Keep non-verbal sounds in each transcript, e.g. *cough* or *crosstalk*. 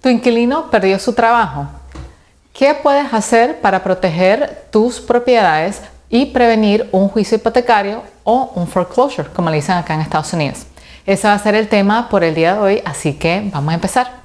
Tu inquilino perdió su trabajo. ¿Qué puedes hacer para proteger tus propiedades y prevenir un juicio hipotecario o un foreclosure, como le dicen acá en Estados Unidos? Ese va a ser el tema por el día de hoy, así que vamos a empezar.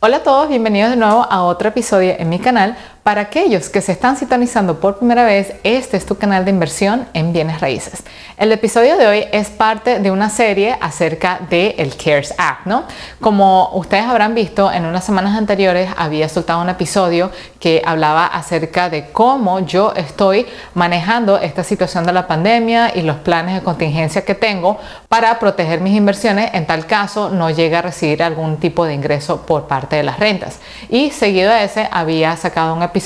Hola a todos, bienvenidos de nuevo a otro episodio en mi canal. Para aquellos que se están sintonizando por primera vez, este es tu canal de inversión en bienes raíces. El episodio de hoy es parte de una serie acerca del CARES Act, ¿no? Como ustedes habrán visto, en unas semanas anteriores había soltado un episodio que hablaba acerca de cómo yo estoy manejando esta situación de la pandemia y los planes de contingencia que tengo para proteger mis inversiones en tal caso no llegue a recibir algún tipo de ingreso por parte de las rentas. Y seguido a ese había sacado un episodio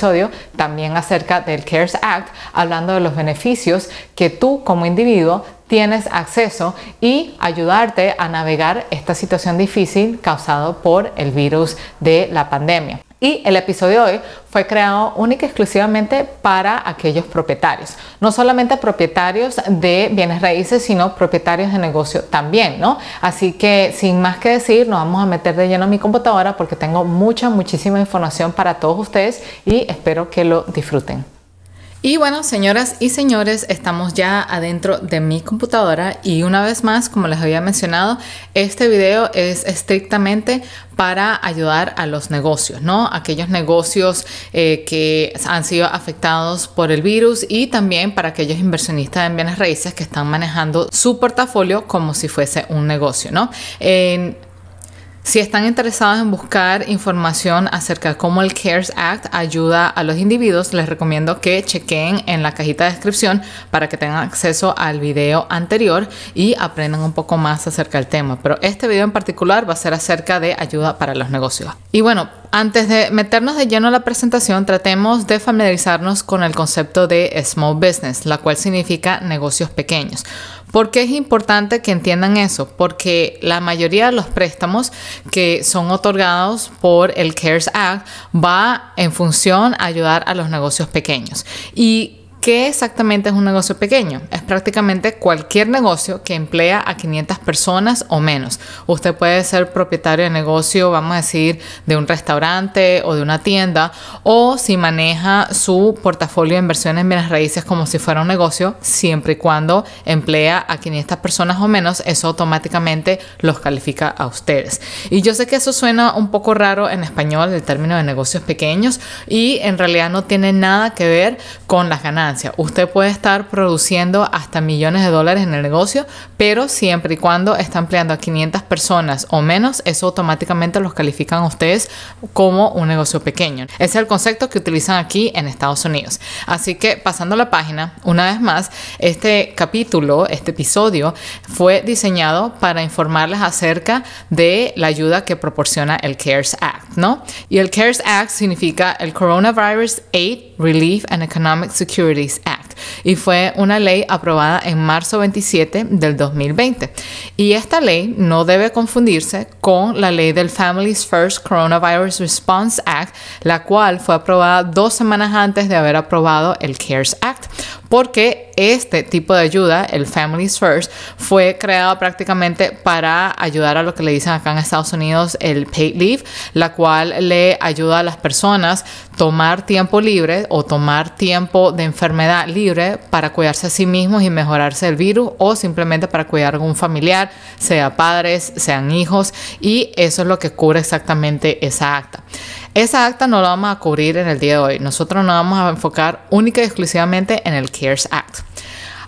también acerca del CARES Act, hablando de los beneficios que tú como individuo tienes acceso y ayudarte a navegar esta situación difícil causado por el virus de la pandemia. Y el episodio de hoy fue creado única y exclusivamente para aquellos propietarios. No solamente propietarios de bienes raíces, sino propietarios de negocio también, ¿no? Así que sin más que decir, nos vamos a meter de lleno a mi computadora porque tengo mucha, muchísima información para todos ustedes y espero que lo disfruten. Y bueno, señoras y señores, estamos ya adentro de mi computadora y una vez más, como les había mencionado, este video es estrictamente para ayudar a los negocios, ¿no? Aquellos negocios eh, que han sido afectados por el virus y también para aquellos inversionistas en bienes raíces que están manejando su portafolio como si fuese un negocio, ¿no? Si están interesados en buscar información acerca de cómo el CARES Act ayuda a los individuos, les recomiendo que chequen en la cajita de descripción para que tengan acceso al video anterior y aprendan un poco más acerca del tema. Pero este video en particular va a ser acerca de ayuda para los negocios. Y bueno, antes de meternos de lleno a la presentación, tratemos de familiarizarnos con el concepto de small business, la cual significa negocios pequeños. ¿Por qué es importante que entiendan eso? Porque la mayoría de los préstamos que son otorgados por el CARES Act va en función a ayudar a los negocios pequeños. Y ¿Qué exactamente es un negocio pequeño? Es prácticamente cualquier negocio que emplea a 500 personas o menos. Usted puede ser propietario de negocio, vamos a decir, de un restaurante o de una tienda, o si maneja su portafolio de inversiones en bienes raíces como si fuera un negocio, siempre y cuando emplea a 500 personas o menos, eso automáticamente los califica a ustedes. Y yo sé que eso suena un poco raro en español, el término de negocios pequeños, y en realidad no tiene nada que ver con las ganancias Usted puede estar produciendo hasta millones de dólares en el negocio, pero siempre y cuando está empleando a 500 personas o menos, eso automáticamente los califican a ustedes como un negocio pequeño. es el concepto que utilizan aquí en Estados Unidos. Así que pasando la página, una vez más, este capítulo, este episodio, fue diseñado para informarles acerca de la ayuda que proporciona el CARES Act, ¿no? Y el CARES Act significa el Coronavirus Aid, Relief and Economic Security Act y fue una ley aprobada en marzo 27 del 2020. Y esta ley no debe confundirse con la ley del Families First Coronavirus Response Act, la cual fue aprobada dos semanas antes de haber aprobado el CARES Act, porque este tipo de ayuda, el Families First, fue creado prácticamente para ayudar a lo que le dicen acá en Estados Unidos el paid leave, la cual le ayuda a las personas tomar tiempo libre o tomar tiempo de enfermedad libre para cuidarse a sí mismos y mejorarse el virus o simplemente para cuidar a algún familiar, sea padres, sean hijos y eso es lo que cubre exactamente esa acta. Esa acta no la vamos a cubrir en el día de hoy. Nosotros nos vamos a enfocar única y exclusivamente en el CARES Act.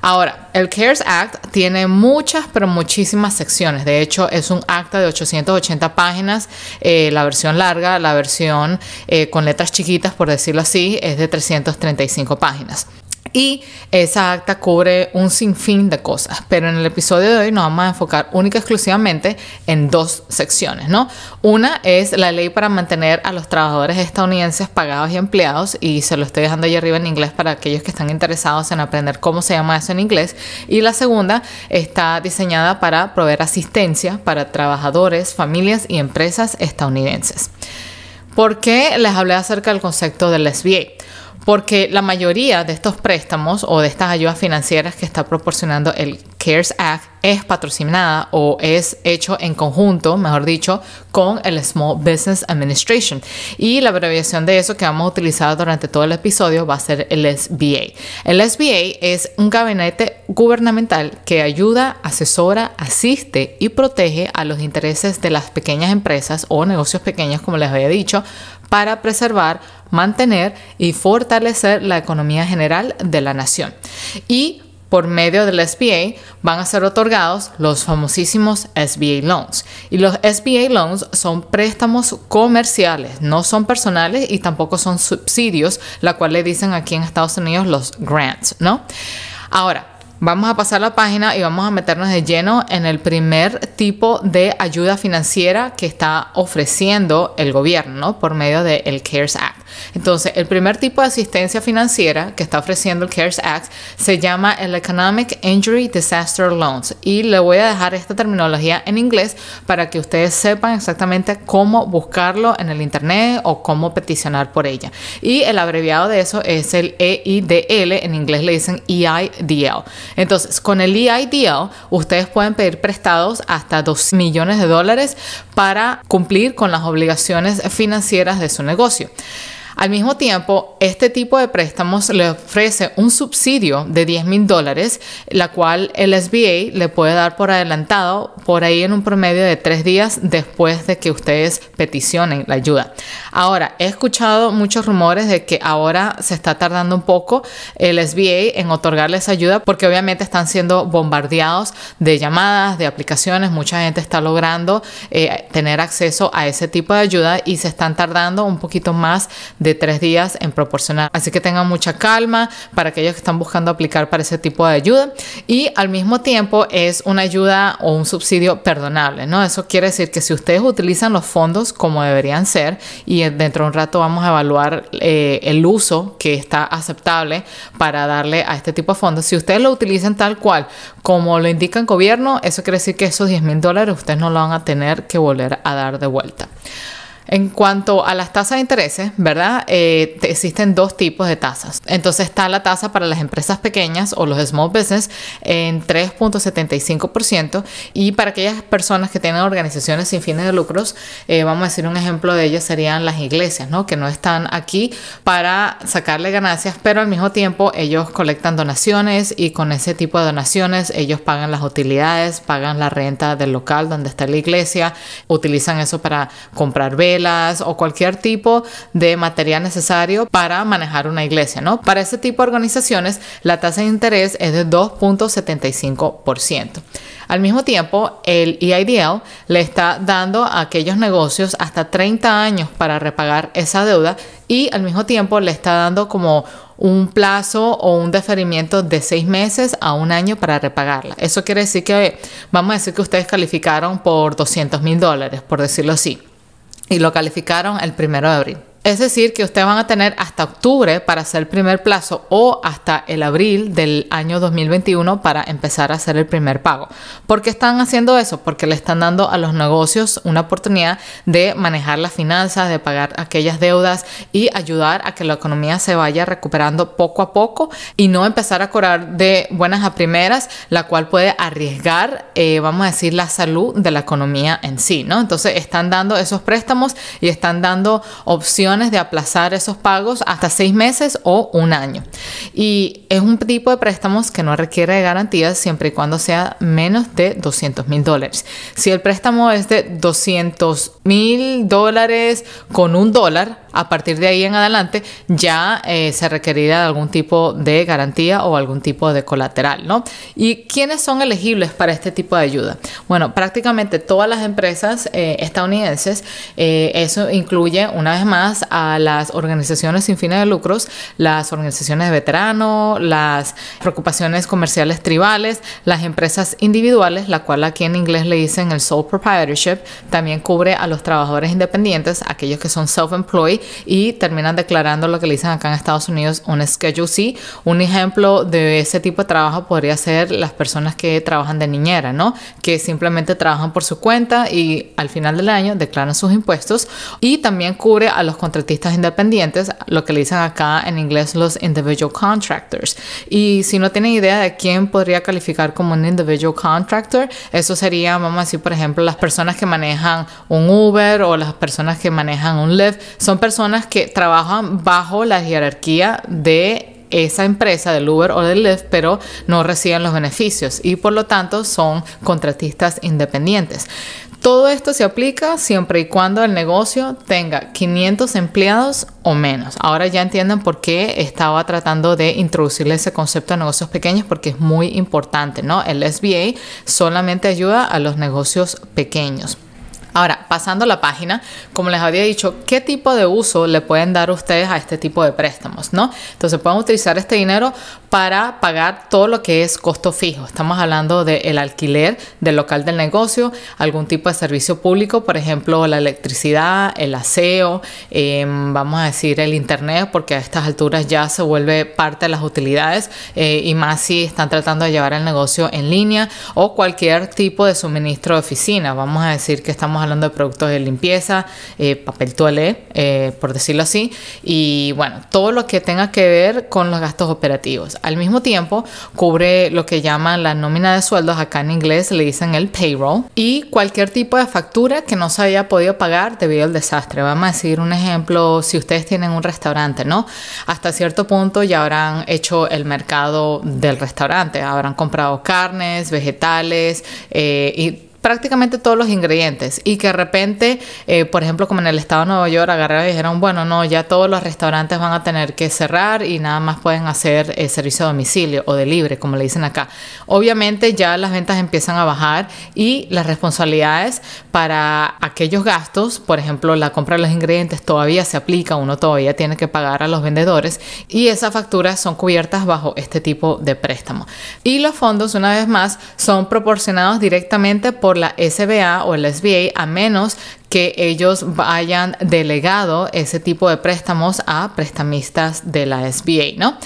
Ahora, el CARES Act tiene muchas, pero muchísimas secciones. De hecho, es un acta de 880 páginas. Eh, la versión larga, la versión eh, con letras chiquitas, por decirlo así, es de 335 páginas. Y esa acta cubre un sinfín de cosas, pero en el episodio de hoy nos vamos a enfocar única y exclusivamente en dos secciones, ¿no? Una es la ley para mantener a los trabajadores estadounidenses pagados y empleados, y se lo estoy dejando ahí arriba en inglés para aquellos que están interesados en aprender cómo se llama eso en inglés. Y la segunda está diseñada para proveer asistencia para trabajadores, familias y empresas estadounidenses. ¿Por qué les hablé acerca del concepto del SBA? porque la mayoría de estos préstamos o de estas ayudas financieras que está proporcionando el CARES Act es patrocinada o es hecho en conjunto, mejor dicho, con el Small Business Administration. Y la abreviación de eso que vamos a utilizar durante todo el episodio va a ser el SBA. El SBA es un gabinete gubernamental que ayuda, asesora, asiste y protege a los intereses de las pequeñas empresas o negocios pequeños, como les había dicho, para preservar, mantener y fortalecer la economía general de la nación. Y por medio del SBA van a ser otorgados los famosísimos SBA loans. Y los SBA loans son préstamos comerciales, no son personales y tampoco son subsidios, la cual le dicen aquí en Estados Unidos los grants, ¿no? Ahora, Vamos a pasar la página y vamos a meternos de lleno en el primer tipo de ayuda financiera que está ofreciendo el gobierno por medio del CARES Act. Entonces, el primer tipo de asistencia financiera que está ofreciendo el CARES Act se llama el Economic Injury Disaster Loans y le voy a dejar esta terminología en inglés para que ustedes sepan exactamente cómo buscarlo en el internet o cómo peticionar por ella. Y el abreviado de eso es el EIDL, en inglés le dicen EIDL. Entonces, con el EIDL ustedes pueden pedir prestados hasta 2 millones de dólares para cumplir con las obligaciones financieras de su negocio. Al mismo tiempo, este tipo de préstamos le ofrece un subsidio de 10 mil dólares, la cual el SBA le puede dar por adelantado por ahí en un promedio de tres días después de que ustedes peticionen la ayuda. Ahora, he escuchado muchos rumores de que ahora se está tardando un poco el SBA en otorgarles ayuda porque obviamente están siendo bombardeados de llamadas, de aplicaciones, mucha gente está logrando eh, tener acceso a ese tipo de ayuda y se están tardando un poquito más de tres días en proporcional Así que tengan mucha calma para aquellos que están buscando aplicar para ese tipo de ayuda y al mismo tiempo es una ayuda o un subsidio perdonable, ¿no? Eso quiere decir que si ustedes utilizan los fondos como deberían ser y dentro de un rato vamos a evaluar eh, el uso que está aceptable para darle a este tipo de fondos, si ustedes lo utilizan tal cual como lo indica el gobierno, eso quiere decir que esos 10 mil dólares ustedes no lo van a tener que volver a dar de vuelta. En cuanto a las tasas de intereses, ¿verdad? Eh, existen dos tipos de tasas. Entonces está la tasa para las empresas pequeñas o los small business en 3.75% y para aquellas personas que tienen organizaciones sin fines de lucros, eh, vamos a decir un ejemplo de ellas serían las iglesias, ¿no? Que no están aquí para sacarle ganancias, pero al mismo tiempo ellos colectan donaciones y con ese tipo de donaciones ellos pagan las utilidades, pagan la renta del local donde está la iglesia, utilizan eso para comprar ver o cualquier tipo de material necesario para manejar una iglesia, ¿no? Para ese tipo de organizaciones la tasa de interés es de 2.75%. Al mismo tiempo, el EIDL le está dando a aquellos negocios hasta 30 años para repagar esa deuda y al mismo tiempo le está dando como un plazo o un deferimiento de seis meses a un año para repagarla. Eso quiere decir que, vamos a decir que ustedes calificaron por 200 mil dólares, por decirlo así y lo calificaron el primero de abril. Es decir, que ustedes van a tener hasta octubre para hacer el primer plazo o hasta el abril del año 2021 para empezar a hacer el primer pago. ¿Por qué están haciendo eso? Porque le están dando a los negocios una oportunidad de manejar las finanzas, de pagar aquellas deudas y ayudar a que la economía se vaya recuperando poco a poco y no empezar a correr de buenas a primeras, la cual puede arriesgar, eh, vamos a decir, la salud de la economía en sí, ¿no? Entonces están dando esos préstamos y están dando opciones de aplazar esos pagos hasta seis meses o un año. Y es un tipo de préstamos que no requiere garantías siempre y cuando sea menos de 200 mil dólares. Si el préstamo es de 200 mil dólares con un dólar, a partir de ahí en adelante ya eh, se requerirá algún tipo de garantía o algún tipo de colateral, ¿no? ¿Y quiénes son elegibles para este tipo de ayuda? Bueno, prácticamente todas las empresas eh, estadounidenses, eh, eso incluye una vez más a las organizaciones sin fines de lucros, las organizaciones de veteranos, las preocupaciones comerciales tribales, las empresas individuales, la cual aquí en inglés le dicen el sole proprietorship, también cubre a los trabajadores independientes, aquellos que son self-employed y terminan declarando lo que le dicen acá en Estados Unidos un Schedule C. Un ejemplo de ese tipo de trabajo podría ser las personas que trabajan de niñera, ¿no? Que simplemente trabajan por su cuenta y al final del año declaran sus impuestos y también cubre a los contratistas independientes, lo que le dicen acá en inglés los individual contractors. Y si no tienen idea de quién podría calificar como un individual contractor, eso sería, vamos a decir, por ejemplo, las personas que manejan un Uber o las personas que manejan un Lyft, son personas personas que trabajan bajo la jerarquía de esa empresa del Uber o del Lyft, pero no reciben los beneficios y por lo tanto son contratistas independientes. Todo esto se aplica siempre y cuando el negocio tenga 500 empleados o menos. Ahora ya entienden por qué estaba tratando de introducirle ese concepto a negocios pequeños porque es muy importante, ¿no? El SBA solamente ayuda a los negocios pequeños. Ahora, pasando a la página, como les había dicho, ¿qué tipo de uso le pueden dar ustedes a este tipo de préstamos? ¿no? Entonces pueden utilizar este dinero para pagar todo lo que es costo fijo. Estamos hablando del alquiler del local del negocio, algún tipo de servicio público, por ejemplo, la electricidad, el aseo, em, vamos a decir el internet, porque a estas alturas ya se vuelve parte de las utilidades eh, y más si están tratando de llevar el negocio en línea o cualquier tipo de suministro de oficina. Vamos a decir que estamos hablando de productos de limpieza, eh, papel toalé, eh, por decirlo así, y bueno, todo lo que tenga que ver con los gastos operativos. Al mismo tiempo, cubre lo que llaman la nómina de sueldos, acá en inglés le dicen el payroll, y cualquier tipo de factura que no se haya podido pagar debido al desastre. Vamos a decir un ejemplo, si ustedes tienen un restaurante, ¿no? Hasta cierto punto ya habrán hecho el mercado del restaurante, habrán comprado carnes, vegetales eh, y prácticamente todos los ingredientes y que de repente, eh, por ejemplo, como en el estado de Nueva York, agarraron y dijeron, bueno, no, ya todos los restaurantes van a tener que cerrar y nada más pueden hacer el eh, servicio a domicilio o de libre, como le dicen acá. Obviamente ya las ventas empiezan a bajar y las responsabilidades para aquellos gastos, por ejemplo, la compra de los ingredientes todavía se aplica, uno todavía tiene que pagar a los vendedores y esas facturas son cubiertas bajo este tipo de préstamo. Y los fondos, una vez más, son proporcionados directamente por la SBA o el SBA a menos que ellos hayan delegado ese tipo de préstamos a prestamistas de la SBA, ¿no?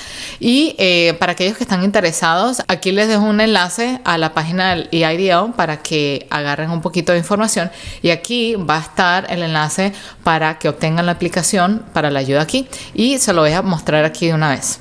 Y eh, para aquellos que están interesados, aquí les dejo un enlace a la página del EIDL para que agarren un poquito de información y aquí va a estar el enlace para que obtengan la aplicación para la ayuda aquí y se lo voy a mostrar aquí de una vez.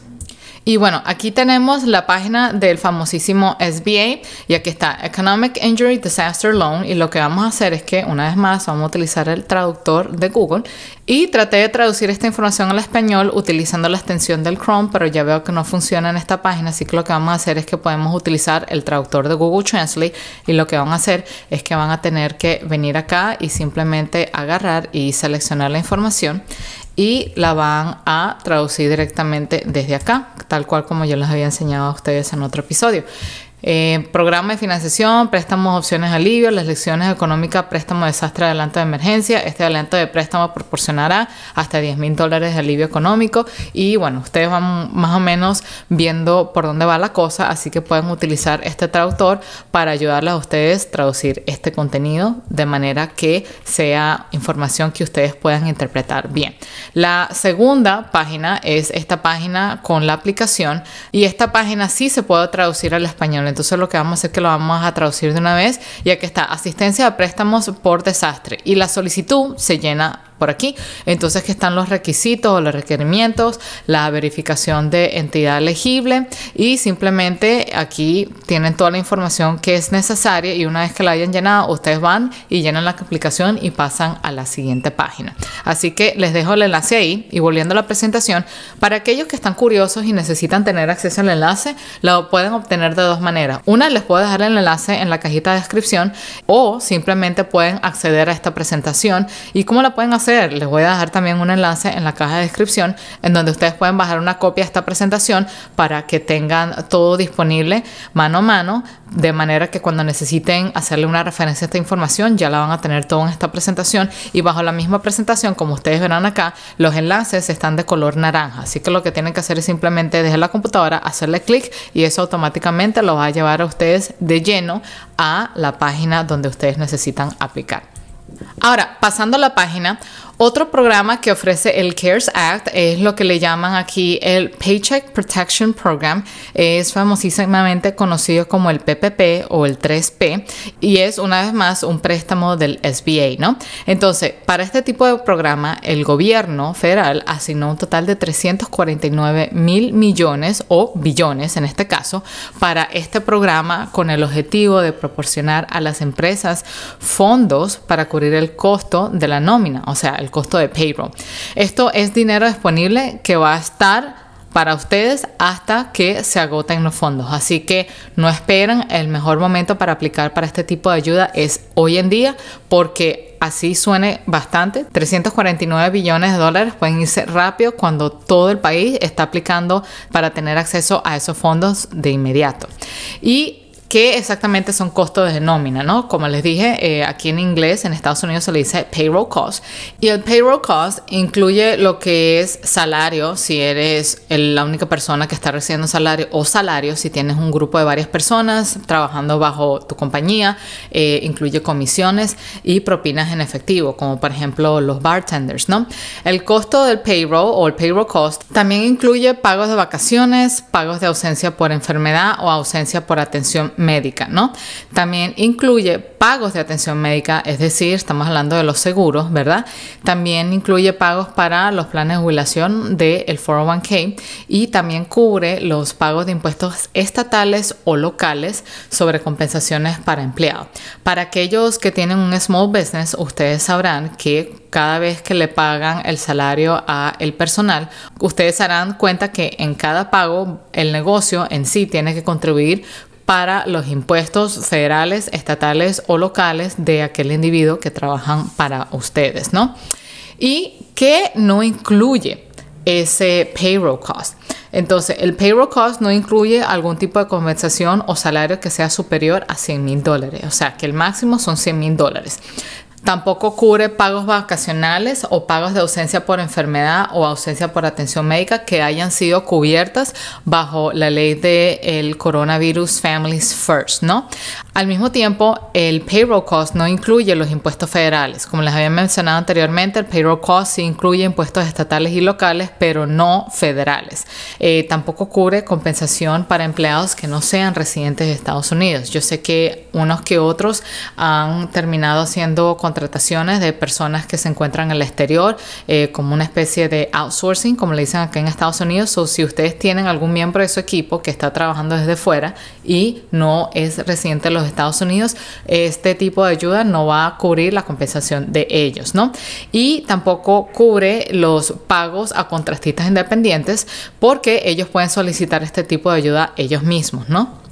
Y bueno, aquí tenemos la página del famosísimo SBA y aquí está Economic Injury Disaster Loan y lo que vamos a hacer es que una vez más vamos a utilizar el traductor de Google y traté de traducir esta información al español utilizando la extensión del Chrome, pero ya veo que no funciona en esta página, así que lo que vamos a hacer es que podemos utilizar el traductor de Google Translate y lo que van a hacer es que van a tener que venir acá y simplemente agarrar y seleccionar la información y la van a traducir directamente desde acá, tal cual como yo les había enseñado a ustedes en otro episodio. Eh, programa de financiación, préstamos, opciones alivio, las lecciones económicas, préstamo desastre, adelanto de emergencia. Este adelanto de préstamo proporcionará hasta 10 mil dólares de alivio económico. Y bueno, ustedes van más o menos viendo por dónde va la cosa, así que pueden utilizar este traductor para ayudarles a ustedes traducir este contenido de manera que sea información que ustedes puedan interpretar bien. La segunda página es esta página con la aplicación y esta página sí se puede traducir al español entonces lo que vamos a hacer es que lo vamos a traducir de una vez, ya que está asistencia a préstamos por desastre. Y la solicitud se llena por aquí. Entonces, que están los requisitos o los requerimientos, la verificación de entidad elegible y simplemente aquí tienen toda la información que es necesaria y una vez que la hayan llenado, ustedes van y llenan la aplicación y pasan a la siguiente página. Así que les dejo el enlace ahí y volviendo a la presentación, para aquellos que están curiosos y necesitan tener acceso al enlace, lo pueden obtener de dos maneras. Una, les puedo dejar el enlace en la cajita de descripción o simplemente pueden acceder a esta presentación y cómo la pueden hacer les voy a dejar también un enlace en la caja de descripción en donde ustedes pueden bajar una copia de esta presentación para que tengan todo disponible mano a mano, de manera que cuando necesiten hacerle una referencia a esta información ya la van a tener todo en esta presentación y bajo la misma presentación, como ustedes verán acá, los enlaces están de color naranja, así que lo que tienen que hacer es simplemente dejar la computadora, hacerle clic y eso automáticamente los va a llevar a ustedes de lleno a la página donde ustedes necesitan aplicar. Ahora, pasando a la página, otro programa que ofrece el CARES Act es lo que le llaman aquí el Paycheck Protection Program. Es famosísimamente conocido como el PPP o el 3P y es una vez más un préstamo del SBA, ¿no? Entonces, para este tipo de programa, el gobierno federal asignó un total de 349 mil millones o billones en este caso para este programa con el objetivo de proporcionar a las empresas fondos para cubrir el costo de la nómina, o sea, el costo de payroll. Esto es dinero disponible que va a estar para ustedes hasta que se agoten los fondos. Así que no esperen, el mejor momento para aplicar para este tipo de ayuda es hoy en día porque así suene bastante. 349 billones de dólares pueden irse rápido cuando todo el país está aplicando para tener acceso a esos fondos de inmediato. Y ¿Qué exactamente son costos de nómina? ¿no? Como les dije, eh, aquí en inglés, en Estados Unidos se le dice payroll cost. Y el payroll cost incluye lo que es salario, si eres la única persona que está recibiendo salario, o salario si tienes un grupo de varias personas trabajando bajo tu compañía. Eh, incluye comisiones y propinas en efectivo, como por ejemplo los bartenders. ¿no? El costo del payroll o el payroll cost también incluye pagos de vacaciones, pagos de ausencia por enfermedad o ausencia por atención médica, ¿no? También incluye pagos de atención médica, es decir, estamos hablando de los seguros, ¿verdad? También incluye pagos para los planes de jubilación del El 401k y también cubre los pagos de impuestos estatales o locales sobre compensaciones para empleados. Para aquellos que tienen un small business, ustedes sabrán que cada vez que le pagan el salario a el personal, ustedes harán cuenta que en cada pago el negocio en sí tiene que contribuir para los impuestos federales, estatales o locales de aquel individuo que trabajan para ustedes, ¿no? Y qué no incluye ese payroll cost. Entonces, el payroll cost no incluye algún tipo de compensación o salario que sea superior a 100 mil dólares. O sea, que el máximo son 100 mil dólares. Tampoco cubre pagos vacacionales o pagos de ausencia por enfermedad o ausencia por atención médica que hayan sido cubiertas bajo la ley del coronavirus Families First, ¿no? Al mismo tiempo, el payroll cost no incluye los impuestos federales. Como les había mencionado anteriormente, el payroll cost sí incluye impuestos estatales y locales, pero no federales. Eh, tampoco cubre compensación para empleados que no sean residentes de Estados Unidos. Yo sé que unos que otros han terminado haciendo contrataciones de personas que se encuentran en el exterior, eh, como una especie de outsourcing, como le dicen acá en Estados Unidos. O si ustedes tienen algún miembro de su equipo que está trabajando desde fuera y no es residente de los Estados Unidos, este tipo de ayuda no va a cubrir la compensación de ellos, ¿no? Y tampoco cubre los pagos a contratistas independientes porque ellos pueden solicitar este tipo de ayuda ellos mismos, ¿no?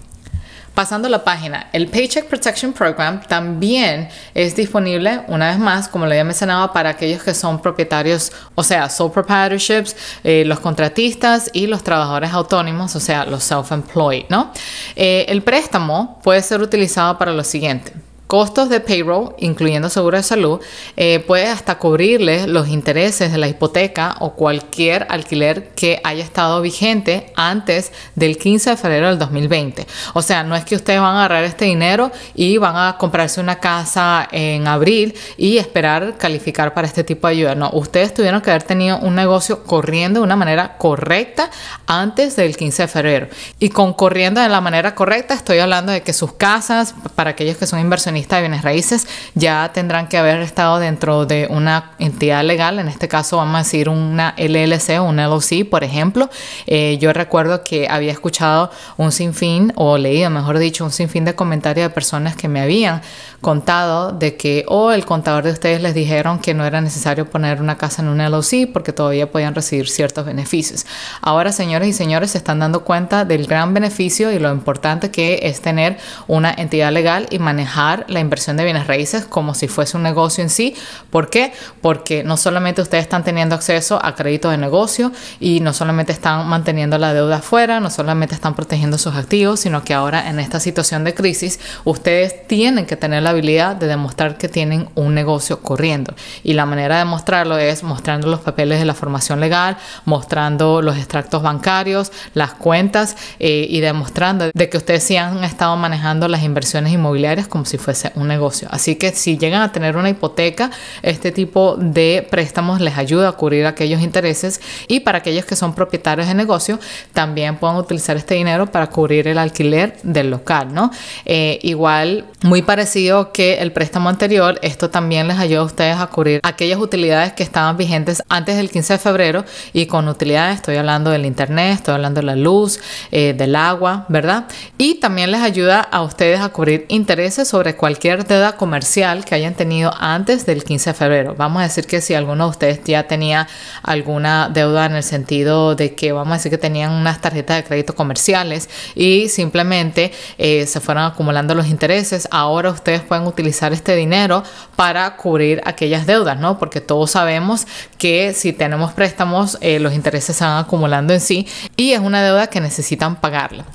Pasando la página, el Paycheck Protection Program también es disponible, una vez más, como lo ya mencionaba, para aquellos que son propietarios, o sea, sole proprietorships, eh, los contratistas y los trabajadores autónomos, o sea, los self-employed, ¿no? Eh, el préstamo puede ser utilizado para lo siguiente costos de payroll, incluyendo seguro de salud, eh, puede hasta cubrirles los intereses de la hipoteca o cualquier alquiler que haya estado vigente antes del 15 de febrero del 2020. O sea, no es que ustedes van a agarrar este dinero y van a comprarse una casa en abril y esperar calificar para este tipo de ayuda. No, ustedes tuvieron que haber tenido un negocio corriendo de una manera correcta antes del 15 de febrero. Y con corriendo de la manera correcta estoy hablando de que sus casas, para aquellos que son inversionistas, de bienes raíces ya tendrán que haber estado dentro de una entidad legal, en este caso vamos a decir una LLC o una LLC, por ejemplo. Eh, yo recuerdo que había escuchado un sinfín, o leído, mejor dicho, un sinfín de comentarios de personas que me habían contado de que o oh, el contador de ustedes les dijeron que no era necesario poner una casa en un LOC porque todavía podían recibir ciertos beneficios. Ahora, señores y señores, se están dando cuenta del gran beneficio y lo importante que es tener una entidad legal y manejar la inversión de bienes raíces como si fuese un negocio en sí. ¿Por qué? Porque no solamente ustedes están teniendo acceso a crédito de negocio y no solamente están manteniendo la deuda afuera, no solamente están protegiendo sus activos, sino que ahora en esta situación de crisis ustedes tienen que tener la de demostrar que tienen un negocio corriendo. Y la manera de mostrarlo es mostrando los papeles de la formación legal, mostrando los extractos bancarios, las cuentas eh, y demostrando de que ustedes sí han estado manejando las inversiones inmobiliarias como si fuese un negocio. Así que si llegan a tener una hipoteca, este tipo de préstamos les ayuda a cubrir aquellos intereses y para aquellos que son propietarios de negocio, también pueden utilizar este dinero para cubrir el alquiler del local, ¿no? Eh, igual, muy parecido que el préstamo anterior, esto también les ayuda a ustedes a cubrir aquellas utilidades que estaban vigentes antes del 15 de febrero y con utilidades estoy hablando del internet, estoy hablando de la luz, eh, del agua, ¿verdad? Y también les ayuda a ustedes a cubrir intereses sobre cualquier deuda comercial que hayan tenido antes del 15 de febrero. Vamos a decir que si alguno de ustedes ya tenía alguna deuda en el sentido de que vamos a decir que tenían unas tarjetas de crédito comerciales y simplemente eh, se fueron acumulando los intereses, ahora ustedes pueden utilizar este dinero para cubrir aquellas deudas, ¿no? Porque todos sabemos que si tenemos préstamos, eh, los intereses se van acumulando en sí y es una deuda que necesitan pagarla.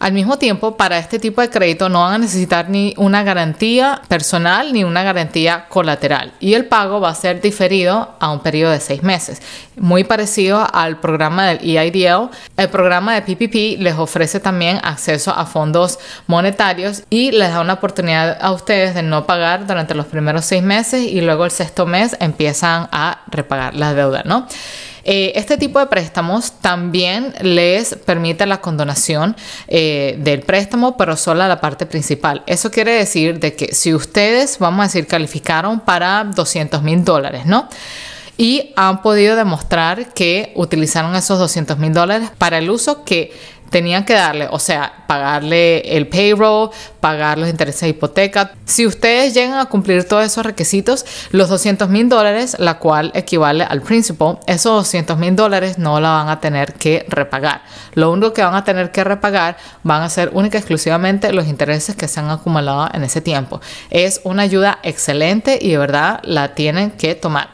Al mismo tiempo, para este tipo de crédito no van a necesitar ni una garantía personal ni una garantía colateral y el pago va a ser diferido a un periodo de seis meses. Muy parecido al programa del EIDL, el programa de PPP les ofrece también acceso a fondos monetarios y les da una oportunidad a ustedes de no pagar durante los primeros seis meses y luego el sexto mes empiezan a repagar la deuda, ¿no? Eh, este tipo de préstamos también les permite la condonación eh, del préstamo, pero solo a la parte principal. Eso quiere decir de que si ustedes, vamos a decir, calificaron para 200 mil dólares, ¿no? y han podido demostrar que utilizaron esos 200 mil dólares para el uso que tenían que darle, o sea, pagarle el payroll, pagar los intereses de hipoteca. Si ustedes llegan a cumplir todos esos requisitos, los 200 mil dólares, la cual equivale al principal, esos 200 mil dólares no la van a tener que repagar. Lo único que van a tener que repagar van a ser únicamente exclusivamente los intereses que se han acumulado en ese tiempo. Es una ayuda excelente y de verdad la tienen que tomar.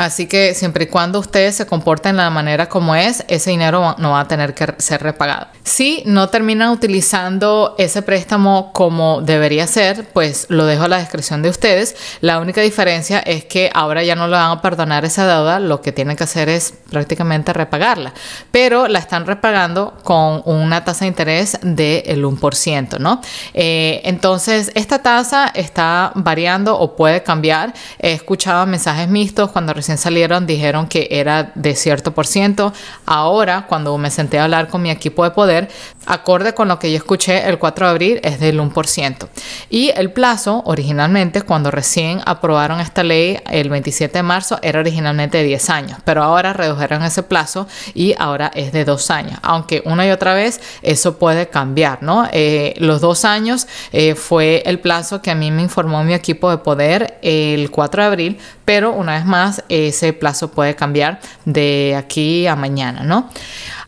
Así que siempre y cuando ustedes se comporten de la manera como es, ese dinero no va a tener que ser repagado. Si no terminan utilizando ese préstamo como debería ser, pues lo dejo a la descripción de ustedes. La única diferencia es que ahora ya no le van a perdonar esa deuda, lo que tienen que hacer es prácticamente repagarla, pero la están repagando con una tasa de interés del 1%, ¿no? Eh, entonces, esta tasa está variando o puede cambiar. He escuchado mensajes mixtos cuando recién salieron dijeron que era de cierto por ciento. Ahora, cuando me senté a hablar con mi equipo de poder, acorde con lo que yo escuché, el 4 de abril es del 1%. Y el plazo, originalmente, cuando recién aprobaron esta ley el 27 de marzo, era originalmente de 10 años, pero ahora redujeron ese plazo y ahora es de 2 años. Aunque una y otra vez eso puede cambiar, ¿no? Eh, los dos años eh, fue el plazo que a mí me informó mi equipo de poder el 4 de abril, pero una vez más, ese plazo puede cambiar de aquí a mañana, ¿no?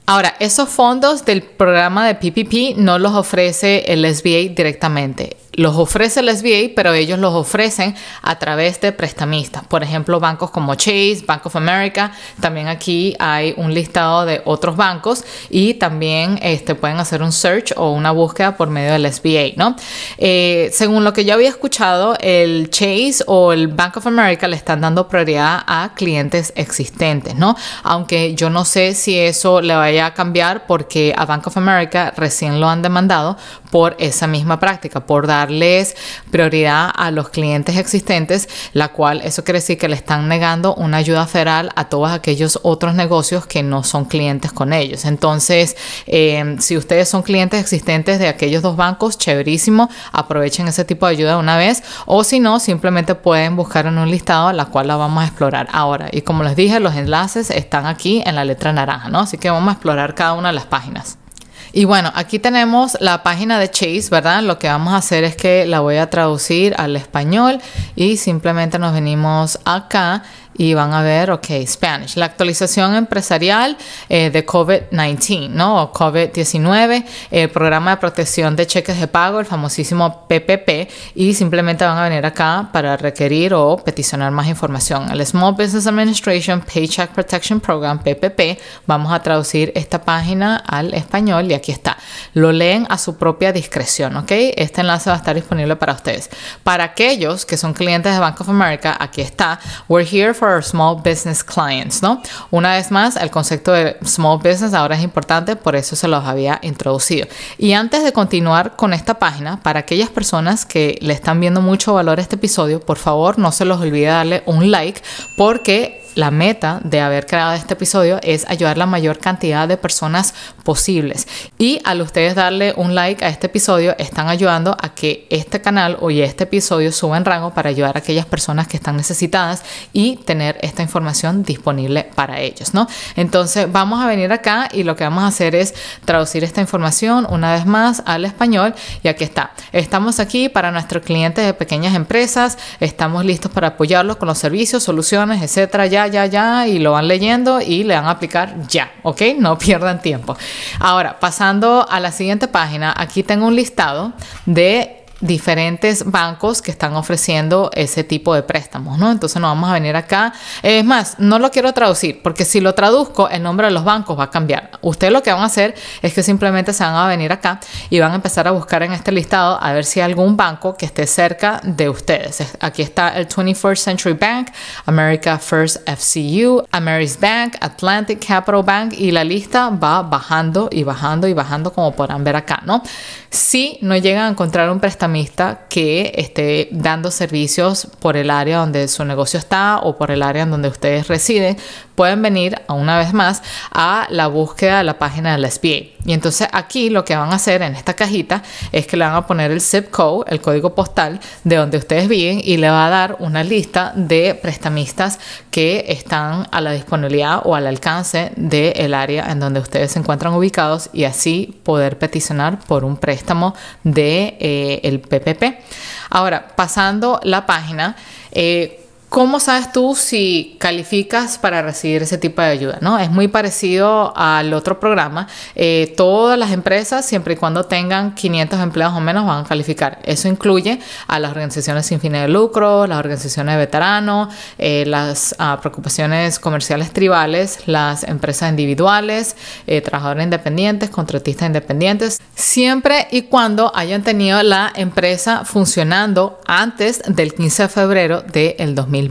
Ahora, esos fondos del programa de PPP no los ofrece el SBA directamente los ofrece el SBA, pero ellos los ofrecen a través de prestamistas. Por ejemplo, bancos como Chase, Bank of America. También aquí hay un listado de otros bancos y también este, pueden hacer un search o una búsqueda por medio del SBA, ¿no? Eh, según lo que yo había escuchado, el Chase o el Bank of America le están dando prioridad a clientes existentes, ¿no? Aunque yo no sé si eso le vaya a cambiar porque a Bank of America recién lo han demandado por esa misma práctica, por darles prioridad a los clientes existentes, la cual eso quiere decir que le están negando una ayuda federal a todos aquellos otros negocios que no son clientes con ellos. Entonces, em, si ustedes son clientes existentes de aquellos dos bancos, chéverísimo, aprovechen ese tipo de ayuda una vez o si no, simplemente pueden buscar en un listado la cual la vamos a explorar ahora. Y como les dije, los enlaces están aquí en la letra naranja, ¿no? Así que vamos a explorar cada una de las páginas. Y bueno, aquí tenemos la página de Chase, ¿verdad? Lo que vamos a hacer es que la voy a traducir al español y simplemente nos venimos acá y van a ver, ok, Spanish, la actualización empresarial eh, de COVID-19, ¿no? COVID-19, el eh, programa de protección de cheques de pago, el famosísimo PPP, y simplemente van a venir acá para requerir o peticionar más información. El Small Business Administration Paycheck Protection Program, PPP, vamos a traducir esta página al español y aquí está. Lo leen a su propia discreción, ¿ok? Este enlace va a estar disponible para ustedes. Para aquellos que son clientes de Bank of America, aquí está. We're here for small business clients, ¿no? Una vez más, el concepto de small business ahora es importante, por eso se los había introducido. Y antes de continuar con esta página, para aquellas personas que le están viendo mucho valor a este episodio, por favor, no se los olvide darle un like porque la meta de haber creado este episodio es ayudar la mayor cantidad de personas posibles. Y al ustedes darle un like a este episodio, están ayudando a que este canal o este episodio suba en rango para ayudar a aquellas personas que están necesitadas y tener esta información disponible para ellos, ¿no? Entonces vamos a venir acá y lo que vamos a hacer es traducir esta información una vez más al español y aquí está. Estamos aquí para nuestros clientes de pequeñas empresas, estamos listos para apoyarlos con los servicios, soluciones, etcétera, ya ya, ya, y lo van leyendo y le van a aplicar ya, ¿ok? No *laughs* pierdan tiempo. Ahora, pasando a la siguiente página, aquí tengo un listado de diferentes bancos que están ofreciendo ese tipo de préstamos, ¿no? Entonces nos vamos a venir acá. Es más, no lo quiero traducir, porque si lo traduzco, el nombre de los bancos va a cambiar. Ustedes lo que van a hacer es que simplemente se van a venir acá y van a empezar a buscar en este listado a ver si hay algún banco que esté cerca de ustedes. Aquí está el 21st Century Bank, America First FCU, Ameris Bank, Atlantic Capital Bank y la lista va bajando y bajando y bajando como podrán ver acá, ¿no? si no llegan a encontrar un prestamista que esté dando servicios por el área donde su negocio está o por el área en donde ustedes residen, pueden venir una vez más a la búsqueda de la página de la SBA. Y entonces aquí lo que van a hacer en esta cajita es que le van a poner el zip code, el código postal de donde ustedes viven y le va a dar una lista de prestamistas que están a la disponibilidad o al alcance del área en donde ustedes se encuentran ubicados y así poder peticionar por un préstamo de eh, el PPP. Ahora, pasando la página, eh, ¿Cómo sabes tú si calificas para recibir ese tipo de ayuda? ¿no? Es muy parecido al otro programa. Eh, todas las empresas, siempre y cuando tengan 500 empleados o menos, van a calificar. Eso incluye a las organizaciones sin fines de lucro, las organizaciones de veteranos, eh, las ah, preocupaciones comerciales tribales, las empresas individuales, eh, trabajadores independientes, contratistas independientes, siempre y cuando hayan tenido la empresa funcionando antes del 15 de febrero del 2020.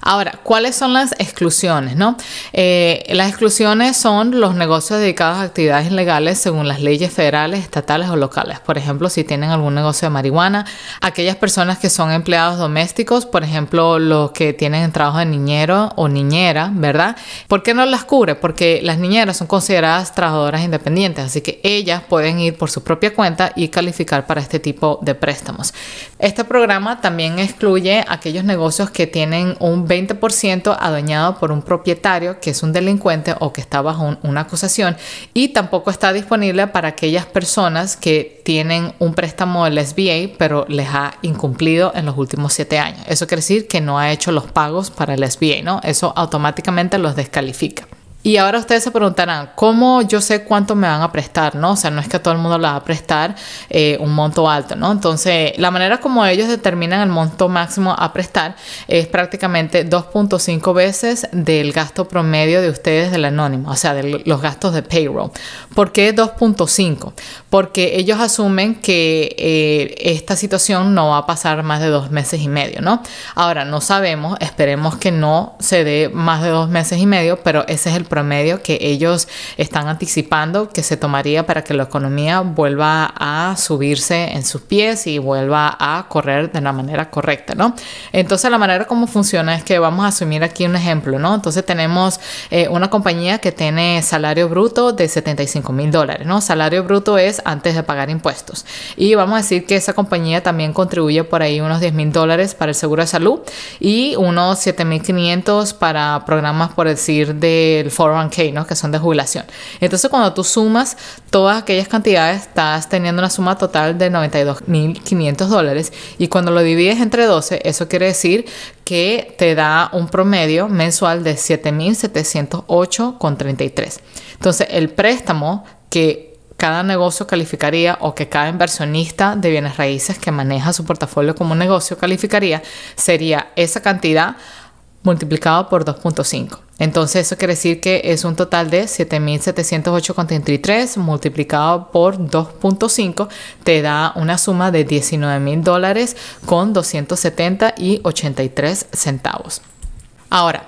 Ahora, ¿cuáles son las exclusiones? No? Eh, las exclusiones son los negocios dedicados a actividades ilegales según las leyes federales, estatales o locales. Por ejemplo, si tienen algún negocio de marihuana, aquellas personas que son empleados domésticos, por ejemplo, los que tienen trabajo de niñero o niñera, ¿verdad? ¿Por qué no las cubre? Porque las niñeras son consideradas trabajadoras independientes, así que ellas pueden ir por su propia cuenta y calificar para este tipo de préstamos. Este programa también excluye aquellos negocios que tienen un 20% adueñado por un propietario que es un delincuente o que está bajo una acusación y tampoco está disponible para aquellas personas que tienen un préstamo del SBA pero les ha incumplido en los últimos siete años. Eso quiere decir que no ha hecho los pagos para el SBA, ¿no? Eso automáticamente los descalifica. Y ahora ustedes se preguntarán, ¿cómo yo sé cuánto me van a prestar? ¿no? O sea, no es que a todo el mundo le va a prestar eh, un monto alto, ¿no? Entonces, la manera como ellos determinan el monto máximo a prestar es prácticamente 2.5 veces del gasto promedio de ustedes del anónimo, o sea, de los gastos de payroll. ¿Por qué 2.5? Porque ellos asumen que eh, esta situación no va a pasar más de dos meses y medio, ¿no? Ahora, no sabemos, esperemos que no se dé más de dos meses y medio, pero ese es el promedio que ellos están anticipando que se tomaría para que la economía vuelva a subirse en sus pies y vuelva a correr de la manera correcta, ¿no? Entonces la manera como funciona es que vamos a asumir aquí un ejemplo, ¿no? Entonces tenemos eh, una compañía que tiene salario bruto de 75 mil dólares, ¿no? Salario bruto es antes de pagar impuestos. Y vamos a decir que esa compañía también contribuye por ahí unos 10 mil dólares para el seguro de salud y unos 7.500 para programas, por decir, del fondo Oh que son de jubilación. Entonces, cuando tú sumas todas aquellas cantidades, estás teniendo una suma total de 92.500 dólares. Y cuando lo divides entre 12, eso quiere decir que te da un promedio mensual de 7.708,33. Entonces, el préstamo que cada negocio calificaría o que cada inversionista de bienes raíces que maneja su portafolio como un negocio calificaría sería esa cantidad multiplicado por 2.5. Entonces eso quiere decir que es un total de 7.708,33 multiplicado por 2.5 te da una suma de 19.000 dólares con 270 y 83 centavos. Ahora,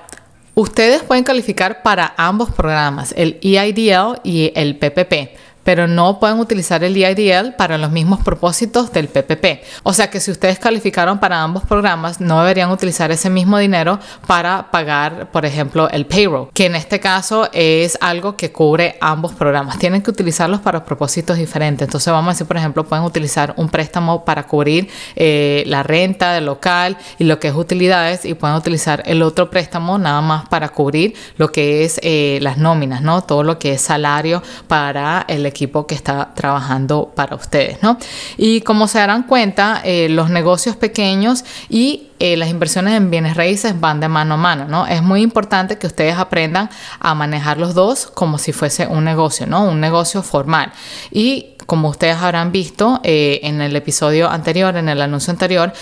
ustedes pueden calificar para ambos programas, el EIDL y el PPP pero no pueden utilizar el EIDL para los mismos propósitos del PPP. O sea que si ustedes calificaron para ambos programas, no deberían utilizar ese mismo dinero para pagar, por ejemplo, el payroll, que en este caso es algo que cubre ambos programas. Tienen que utilizarlos para propósitos diferentes. Entonces vamos a decir, por ejemplo, pueden utilizar un préstamo para cubrir eh, la renta del local y lo que es utilidades y pueden utilizar el otro préstamo nada más para cubrir lo que es eh, las nóminas, ¿no? Todo lo que es salario para el equipo que está trabajando para ustedes, ¿no? Y como se darán cuenta, eh, los negocios pequeños y eh, las inversiones en bienes raíces van de mano a mano, ¿no? Es muy importante que ustedes aprendan a manejar los dos como si fuese un negocio, ¿no? Un negocio formal. Y como ustedes habrán visto eh, en el episodio anterior, en el anuncio anterior,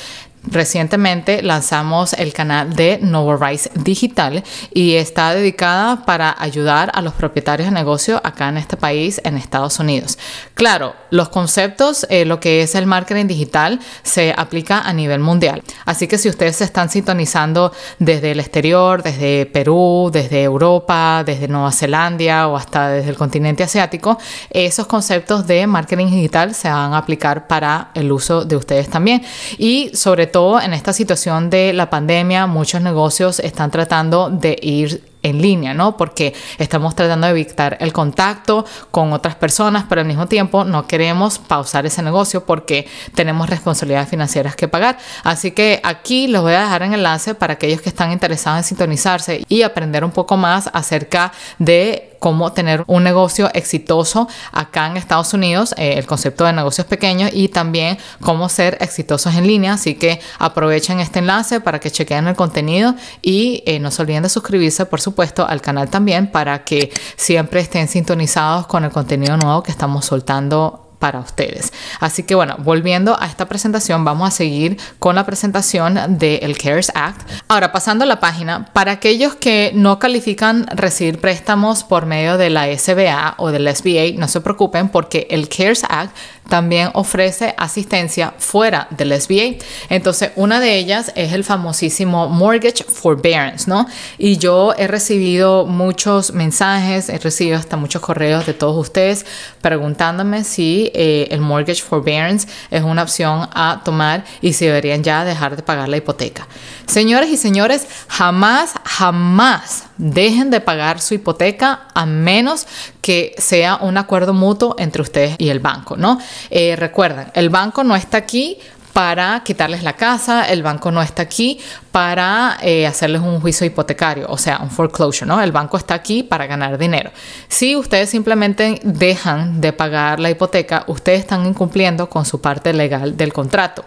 Recientemente lanzamos el canal de Rise Digital y está dedicada para ayudar a los propietarios de negocio acá en este país, en Estados Unidos. Claro, los conceptos, eh, lo que es el marketing digital, se aplica a nivel mundial. Así que si ustedes se están sintonizando desde el exterior, desde Perú, desde Europa, desde Nueva Zelanda o hasta desde el continente asiático, esos conceptos de marketing digital se van a aplicar para el uso de ustedes también. Y sobre en esta situación de la pandemia, muchos negocios están tratando de ir en línea, ¿no? Porque estamos tratando de evitar el contacto con otras personas, pero al mismo tiempo no queremos pausar ese negocio porque tenemos responsabilidades financieras que pagar. Así que aquí los voy a dejar en enlace para aquellos que están interesados en sintonizarse y aprender un poco más acerca de cómo tener un negocio exitoso acá en Estados Unidos, eh, el concepto de negocios pequeños y también cómo ser exitosos en línea. Así que aprovechen este enlace para que chequen el contenido y eh, no se olviden de suscribirse, por supuesto, al canal también para que siempre estén sintonizados con el contenido nuevo que estamos soltando para ustedes. Así que bueno, volviendo a esta presentación, vamos a seguir con la presentación del CARES Act. Ahora, pasando a la página, para aquellos que no califican recibir préstamos por medio de la SBA o del SBA, no se preocupen porque el CARES Act también ofrece asistencia fuera del SBA. Entonces, una de ellas es el famosísimo Mortgage Forbearance, ¿no? Y yo he recibido muchos mensajes, he recibido hasta muchos correos de todos ustedes preguntándome si eh, el Mortgage Forbearance es una opción a tomar y si deberían ya dejar de pagar la hipoteca. Señores y señores, jamás, jamás Dejen de pagar su hipoteca a menos que sea un acuerdo mutuo entre ustedes y el banco, ¿no? Eh, recuerden, el banco no está aquí para quitarles la casa, el banco no está aquí para eh, hacerles un juicio hipotecario, o sea, un foreclosure, ¿no? El banco está aquí para ganar dinero. Si ustedes simplemente dejan de pagar la hipoteca, ustedes están incumpliendo con su parte legal del contrato.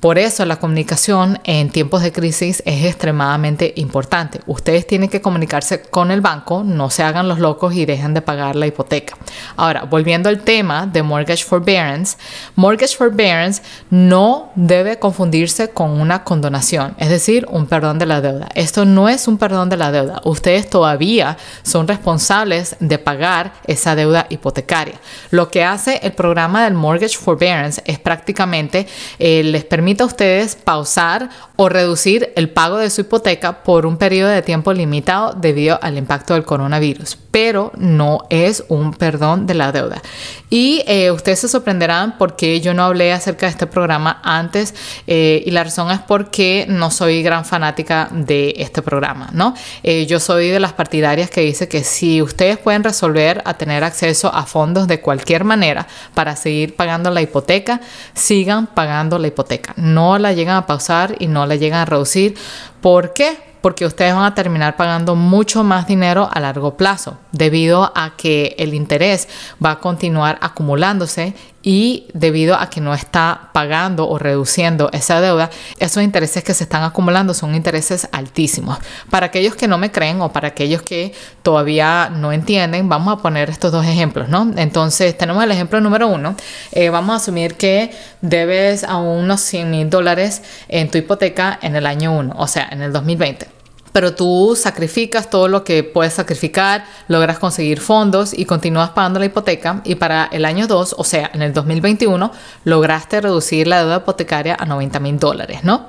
Por eso la comunicación en tiempos de crisis es extremadamente importante. Ustedes tienen que comunicarse con el banco, no se hagan los locos y dejen de pagar la hipoteca. Ahora, volviendo al tema de mortgage forbearance, mortgage forbearance no debe confundirse con una condonación, es decir, un perdón de la deuda. Esto no es un perdón de la deuda. Ustedes todavía son responsables de pagar esa deuda hipotecaria. Lo que hace el programa del mortgage forbearance es prácticamente eh, les permite permita a ustedes pausar o reducir el pago de su hipoteca por un periodo de tiempo limitado debido al impacto del coronavirus pero no es un perdón de la deuda. Y eh, ustedes se sorprenderán porque yo no hablé acerca de este programa antes eh, y la razón es porque no soy gran fanática de este programa, ¿no? Eh, yo soy de las partidarias que dice que si ustedes pueden resolver a tener acceso a fondos de cualquier manera para seguir pagando la hipoteca, sigan pagando la hipoteca. No la llegan a pausar y no la llegan a reducir. ¿Por qué? porque ustedes van a terminar pagando mucho más dinero a largo plazo debido a que el interés va a continuar acumulándose y debido a que no está pagando o reduciendo esa deuda, esos intereses que se están acumulando son intereses altísimos. Para aquellos que no me creen o para aquellos que todavía no entienden, vamos a poner estos dos ejemplos, Entonces tenemos el ejemplo número uno. Eh, vamos a asumir que debes a unos 100 mil dólares en tu hipoteca en el año 1, o sea, en el 2020 pero tú sacrificas todo lo que puedes sacrificar, logras conseguir fondos y continúas pagando la hipoteca y para el año 2, o sea, en el 2021, lograste reducir la deuda hipotecaria a 90 mil dólares, ¿no?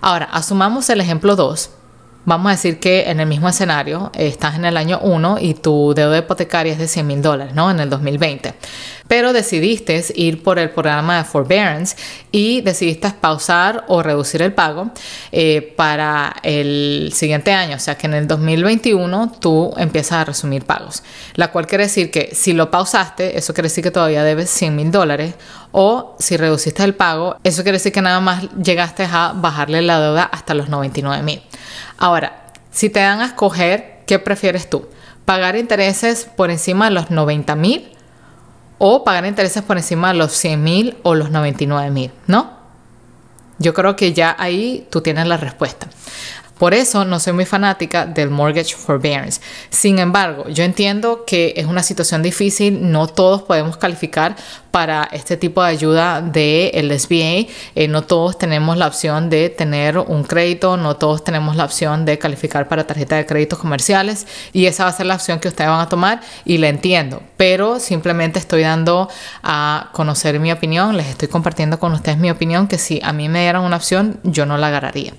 Ahora, asumamos el ejemplo 2 Vamos a decir que en el mismo escenario eh, estás en el año 1 y tu deuda hipotecaria es de 100 mil dólares, ¿no? En el 2020. Pero decidiste ir por el programa de forbearance y decidiste pausar o reducir el pago eh, para el siguiente año. O sea que en el 2021 tú empiezas a resumir pagos. La cual quiere decir que si lo pausaste, eso quiere decir que todavía debes 100 mil dólares o si reduciste el pago, eso quiere decir que nada más llegaste a bajarle la deuda hasta los 99 mil. Ahora, si te dan a escoger, ¿qué prefieres tú? ¿Pagar intereses por encima de los 90 mil? ¿O pagar intereses por encima de los 100 mil o los 99 mil? ¿No? Yo creo que ya ahí tú tienes la respuesta. Por eso no soy muy fanática del mortgage forbearance. Sin embargo, yo entiendo que es una situación difícil, no todos podemos calificar para este tipo de ayuda del de SBA, eh, no todos tenemos la opción de tener un crédito, no todos tenemos la opción de calificar para tarjeta de créditos comerciales y esa va a ser la opción que ustedes van a tomar y la entiendo, pero simplemente estoy dando a conocer mi opinión, les estoy compartiendo con ustedes mi opinión que si a mí me dieran una opción, yo no la agarraría.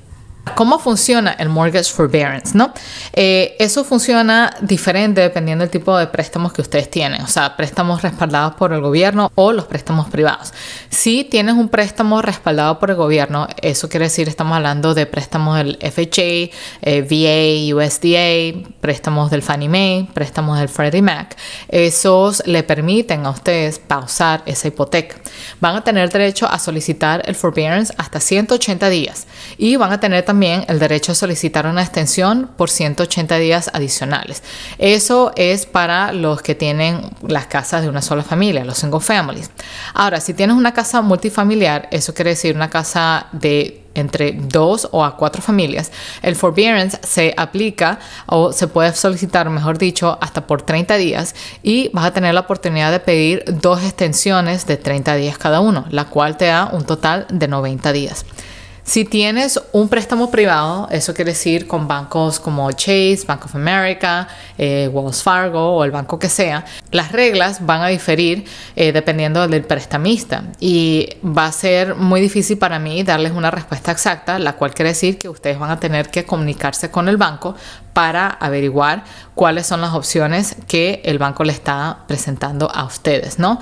¿Cómo funciona el mortgage forbearance? ¿no? Eh, eso funciona diferente dependiendo del tipo de préstamos que ustedes tienen, o sea, préstamos respaldados por el gobierno o los préstamos privados. Si tienes un préstamo respaldado por el gobierno, eso quiere decir, estamos hablando de préstamos del FHA, eh, VA, USDA, préstamos del Fannie Mae, préstamos del Freddie Mac. Esos le permiten a ustedes pausar esa hipoteca. Van a tener derecho a solicitar el forbearance hasta 180 días y van a tener también el derecho a solicitar una extensión por 180 días adicionales. Eso es para los que tienen las casas de una sola familia, los single families. Ahora, si tienes una casa multifamiliar, eso quiere decir una casa de entre dos o a cuatro familias. El forbearance se aplica o se puede solicitar, mejor dicho, hasta por 30 días y vas a tener la oportunidad de pedir dos extensiones de 30 días cada uno, la cual te da un total de 90 días. Si tienes un préstamo privado, eso quiere decir con bancos como Chase, Bank of America, eh, Wells Fargo o el banco que sea, las reglas van a diferir eh, dependiendo del prestamista y va a ser muy difícil para mí darles una respuesta exacta, la cual quiere decir que ustedes van a tener que comunicarse con el banco para averiguar cuáles son las opciones que el banco le está presentando a ustedes, ¿no?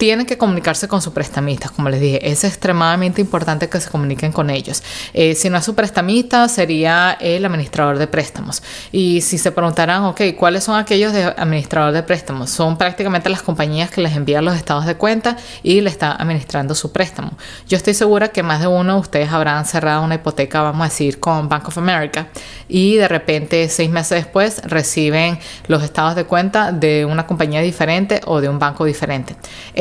tienen que comunicarse con su prestamista. como les dije, es extremadamente importante que se comuniquen con ellos. Eh, si no es su prestamista, sería el administrador de préstamos. Y si se preguntarán, ok, ¿cuáles son aquellos de administrador de préstamos? Son prácticamente las compañías que les envían los estados de cuenta y le están administrando su préstamo. Yo estoy segura que más de uno de ustedes habrán cerrado una hipoteca, vamos a decir, con Bank of America y de repente seis meses después reciben los estados de cuenta de una compañía diferente o de un banco diferente.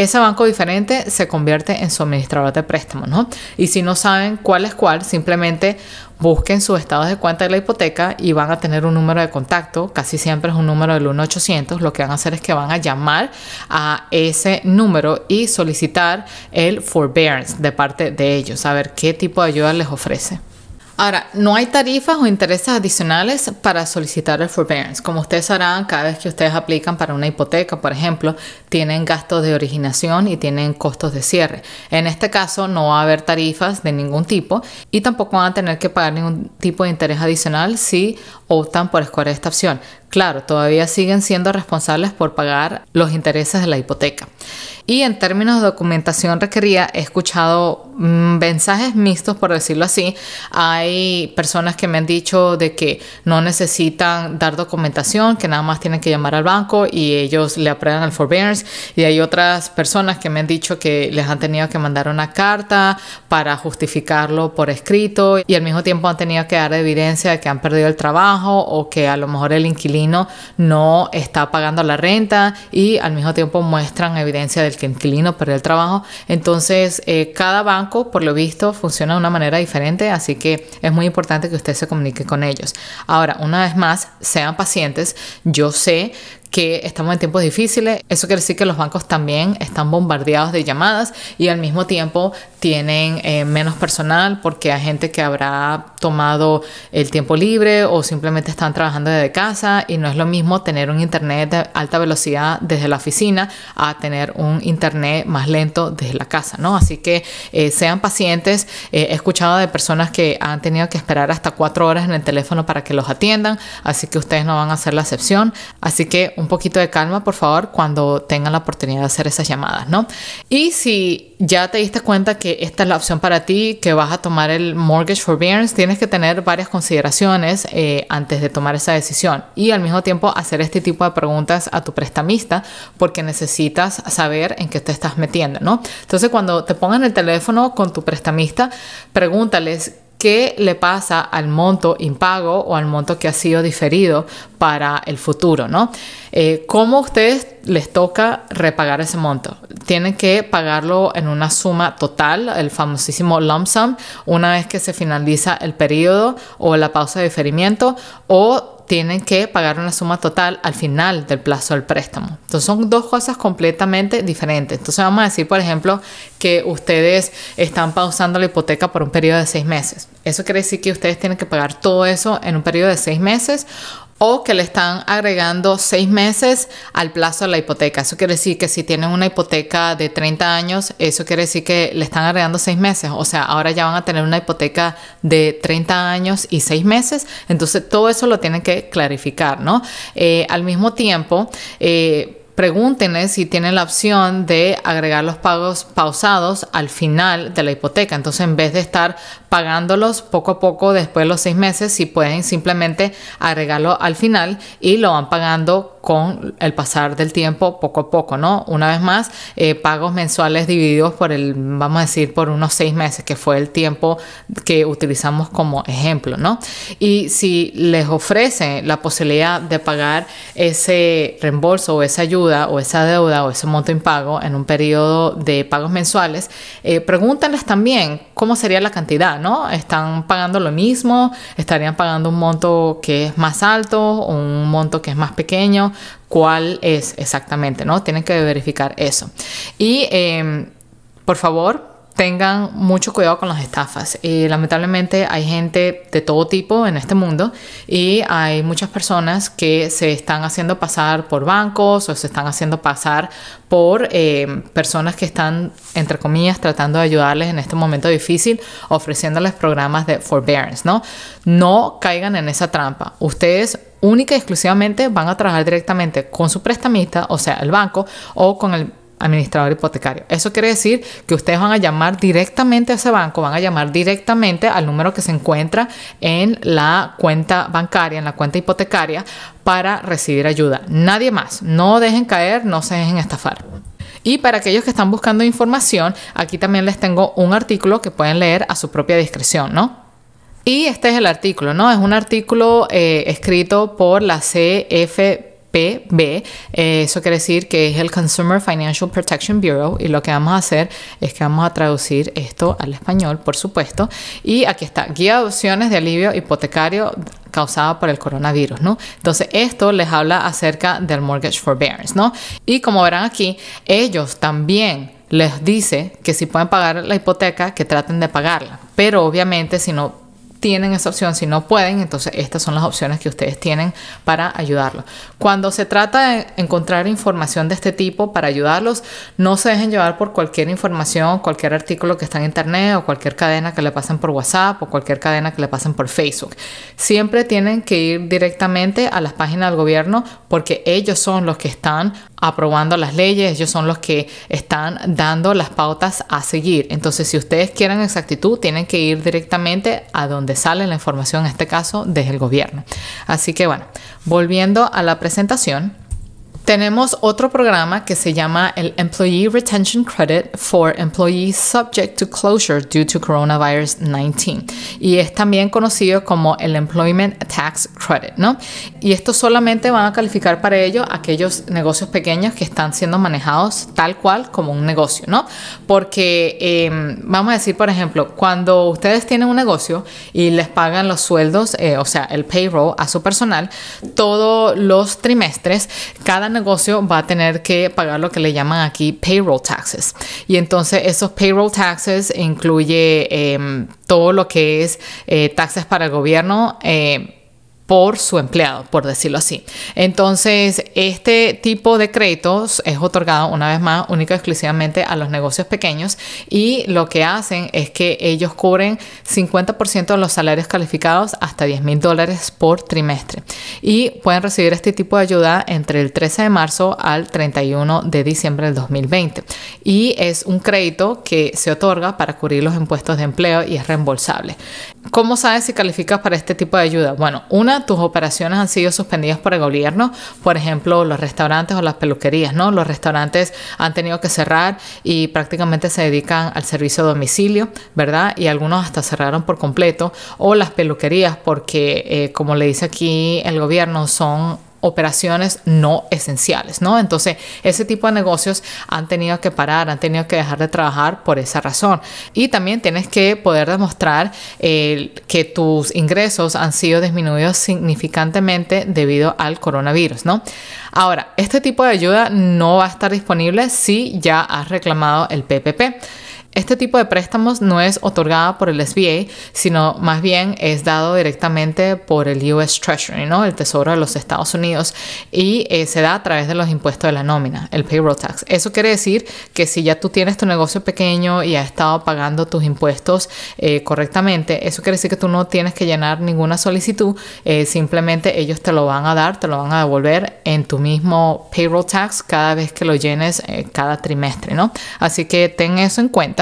Ese banco diferente se convierte en suministrador de préstamos, ¿no? Y si no saben cuál es cuál, simplemente busquen sus estados de cuenta de la hipoteca y van a tener un número de contacto, casi siempre es un número del 1-800, lo que van a hacer es que van a llamar a ese número y solicitar el forbearance de parte de ellos, a ver qué tipo de ayuda les ofrece. Ahora, no hay tarifas o intereses adicionales para solicitar el forbearance. Como ustedes sabrán, cada vez que ustedes aplican para una hipoteca, por ejemplo, tienen gastos de originación y tienen costos de cierre. En este caso no va a haber tarifas de ningún tipo y tampoco van a tener que pagar ningún tipo de interés adicional si optan por escoger esta opción. Claro, todavía siguen siendo responsables por pagar los intereses de la hipoteca. Y en términos de documentación requerida, he escuchado mm, mensajes mixtos, por decirlo así. Hay personas que me han dicho de que no necesitan dar documentación, que nada más tienen que llamar al banco y ellos le aprueban el forbearance. Y hay otras personas que me han dicho que les han tenido que mandar una carta para justificarlo por escrito y al mismo tiempo han tenido que dar evidencia de que han perdido el trabajo o que a lo mejor el inquilino no está pagando la renta y al mismo tiempo muestran evidencia del que el inquilino perdió el trabajo. Entonces, eh, cada banco, por lo visto, funciona de una manera diferente, así que es muy importante que usted se comunique con ellos. Ahora, una vez más, sean pacientes. Yo sé que estamos en tiempos difíciles. Eso quiere decir que los bancos también están bombardeados de llamadas y al mismo tiempo tienen eh, menos personal porque hay gente que habrá tomado el tiempo libre o simplemente están trabajando desde casa y no es lo mismo tener un internet de alta velocidad desde la oficina a tener un internet más lento desde la casa, ¿no? Así que eh, sean pacientes. Eh, he escuchado de personas que han tenido que esperar hasta cuatro horas en el teléfono para que los atiendan, así que ustedes no van a ser la excepción. Así que un poquito de calma, por favor, cuando tengan la oportunidad de hacer esas llamadas, ¿no? Y si ya te diste cuenta que esta es la opción para ti, que vas a tomar el mortgage forbearance, tienes que tener varias consideraciones eh, antes de tomar esa decisión y al mismo tiempo hacer este tipo de preguntas a tu prestamista porque necesitas saber en qué te estás metiendo, ¿no? Entonces, cuando te pongan el teléfono con tu prestamista, pregúntales qué le pasa al monto impago o al monto que ha sido diferido para el futuro, ¿no? Eh, ¿Cómo a ustedes les toca repagar ese monto? Tienen que pagarlo en una suma total, el famosísimo lump sum, una vez que se finaliza el periodo o la pausa de diferimiento, o tienen que pagar una suma total al final del plazo del préstamo. Entonces son dos cosas completamente diferentes. Entonces vamos a decir, por ejemplo, que ustedes están pausando la hipoteca por un periodo de seis meses. Eso quiere decir que ustedes tienen que pagar todo eso en un periodo de seis meses o que le están agregando seis meses al plazo de la hipoteca. Eso quiere decir que si tienen una hipoteca de 30 años, eso quiere decir que le están agregando seis meses. O sea, ahora ya van a tener una hipoteca de 30 años y seis meses. Entonces, todo eso lo tienen que clarificar, ¿no? Eh, al mismo tiempo, eh, pregúntenle si tienen la opción de agregar los pagos pausados al final de la hipoteca. Entonces, en vez de estar pagándolos poco a poco después de los seis meses, si pueden simplemente agregarlo al final y lo van pagando con el pasar del tiempo poco a poco, ¿no? Una vez más, eh, pagos mensuales divididos por el, vamos a decir, por unos seis meses, que fue el tiempo que utilizamos como ejemplo, ¿no? Y si les ofrece la posibilidad de pagar ese reembolso o esa ayuda, o esa deuda o ese monto impago en un periodo de pagos mensuales, eh, pregúntenles también cómo sería la cantidad, ¿no? ¿Están pagando lo mismo? ¿Estarían pagando un monto que es más alto o un monto que es más pequeño? ¿Cuál es exactamente, no? Tienen que verificar eso. Y, em, por favor, tengan mucho cuidado con las estafas. y lamentablemente hay gente de todo tipo en este mundo y hay muchas personas que se están haciendo pasar por bancos o se están haciendo pasar por eh, personas que están, entre comillas, tratando de ayudarles en este momento difícil, ofreciéndoles programas de forbearance, ¿no? No caigan en esa trampa. Ustedes única y exclusivamente van a trabajar directamente con su prestamista, o sea, el banco, o con el administrador hipotecario. Eso quiere decir que ustedes van a llamar directamente a ese banco, van a llamar directamente al número que se encuentra en la cuenta bancaria, en la cuenta hipotecaria, para recibir ayuda. Nadie más. No dejen caer, no se dejen estafar. Y para aquellos que están buscando información, aquí también les tengo un artículo que pueden leer a su propia discreción, ¿no? Y este es el artículo, ¿no? Es un artículo eh, escrito por la CFP PB. Eh, eso quiere decir que es el Consumer Financial Protection Bureau y lo que vamos a hacer es que vamos a traducir esto al español, por supuesto. Y aquí está, guía de opciones de alivio hipotecario causada por el coronavirus, ¿no? Entonces, esto les habla acerca del mortgage forbearance, ¿no? Y como verán aquí, ellos también les dice que si pueden pagar la hipoteca, que traten de pagarla. Pero obviamente si no tienen esa opción, si no pueden, entonces estas son las opciones que ustedes tienen para ayudarlos. Cuando se trata de encontrar información de este tipo para ayudarlos, no se dejen llevar por cualquier información, cualquier artículo que está en internet o cualquier cadena que le pasen por WhatsApp o cualquier cadena que le pasen por Facebook. Siempre tienen que ir directamente a las páginas del gobierno porque ellos son los que están aprobando las leyes, ellos son los que están dando las pautas a seguir. Entonces, si ustedes quieren exactitud, tienen que ir directamente a donde sale la información, en este caso, desde el gobierno. Así que bueno, volviendo a la presentación. Tenemos otro programa que se llama el Employee Retention Credit for Employees Subject to Closure due to Coronavirus 19 y es también conocido como el Employment Tax Credit, ¿no? Y esto solamente van a calificar para ello aquellos negocios pequeños que están siendo manejados tal cual como un negocio, ¿no? Porque em, vamos a decir, por ejemplo, cuando ustedes tienen un negocio y les pagan los sueldos, eh, o sea, el payroll a su personal, todos los trimestres, cada negocio negocio va a tener que pagar lo que le llaman aquí payroll taxes. Y entonces esos payroll taxes incluye em, todo lo que es eh, taxes para el gobierno. Eh, por su empleado, por decirlo así. Entonces, este tipo de créditos es otorgado una vez más única y exclusivamente a los negocios pequeños y lo que hacen es que ellos cubren 50% de los salarios calificados hasta 10 mil dólares por trimestre y pueden recibir este tipo de ayuda entre el 13 de marzo al 31 de diciembre del 2020 y es un crédito que se otorga para cubrir los impuestos de empleo y es reembolsable. ¿Cómo sabes si calificas para este tipo de ayuda? Bueno, una tus operaciones han sido suspendidas por el gobierno, por ejemplo, los restaurantes o las peluquerías, ¿no? Los restaurantes han tenido que cerrar y prácticamente se dedican al servicio a domicilio, ¿verdad? Y algunos hasta cerraron por completo, o las peluquerías porque, eh, como le dice aquí el gobierno, son operaciones no esenciales, ¿no? Entonces, ese tipo de negocios han tenido que parar, han tenido que dejar de trabajar por esa razón. Y también tienes que poder demostrar eh, que tus ingresos han sido disminuidos significantemente debido al coronavirus, ¿no? Ahora, este tipo de ayuda no va a estar disponible si ya has reclamado el PPP. Este tipo de préstamos no es otorgada por el SBA, sino más bien es dado directamente por el US Treasury, ¿no? el Tesoro de los Estados Unidos, y eh, se da a través de los impuestos de la nómina, el payroll tax. Eso quiere decir que si ya tú tienes tu negocio pequeño y has estado pagando tus impuestos eh, correctamente, eso quiere decir que tú no tienes que llenar ninguna solicitud, eh, simplemente ellos te lo van a dar, te lo van a devolver en tu mismo payroll tax cada vez que lo llenes cada trimestre, ¿no? Así que ten eso en cuenta.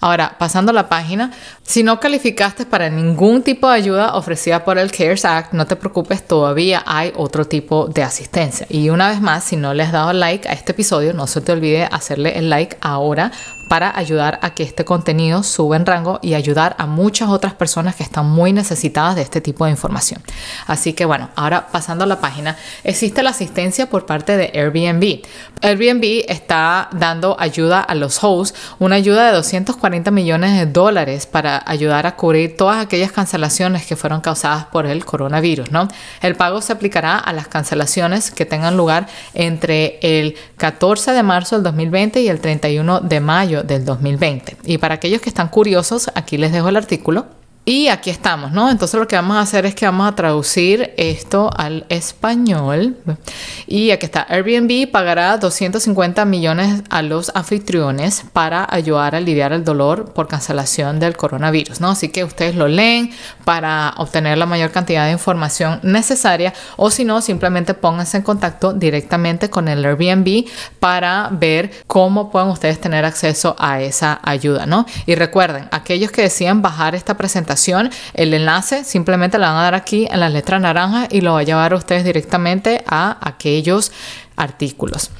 Ahora, pasando a la página, si no calificaste para ningún tipo de ayuda ofrecida por el CARES Act, no te preocupes, todavía hay otro tipo de asistencia. Y una vez más, si no le has dado like a este episodio, no se te olvide hacerle el like ahora para ayudar a que este contenido suba en rango y ayudar a muchas otras personas que están muy necesitadas de este tipo de información. Así que bueno, ahora pasando a la página, existe la asistencia por parte de Airbnb. Airbnb está dando ayuda a los hosts, una ayuda de 240 millones de dólares para ayudar a cubrir todas aquellas cancelaciones que fueron causadas por el coronavirus, ¿no? El pago se aplicará a las cancelaciones que tengan lugar entre el 14 de marzo del 2020 y el 31 de mayo del 2020. Y para aquellos que están curiosos, aquí les dejo el artículo y aquí estamos, ¿no? Entonces lo que vamos a hacer es que vamos a traducir esto al español. Y aquí está, Airbnb pagará 250 millones a los anfitriones para ayudar a aliviar el dolor por cancelación del coronavirus, ¿no? Así que ustedes lo leen para obtener la mayor cantidad de información necesaria o si no, simplemente pónganse en contacto directamente con el Airbnb para ver cómo pueden ustedes tener acceso a esa ayuda, ¿no? Y recuerden, aquellos que decían bajar esta presentación, el enlace simplemente la van a dar aquí en las letras naranjas y lo va a llevar a ustedes directamente a aquellos artículos.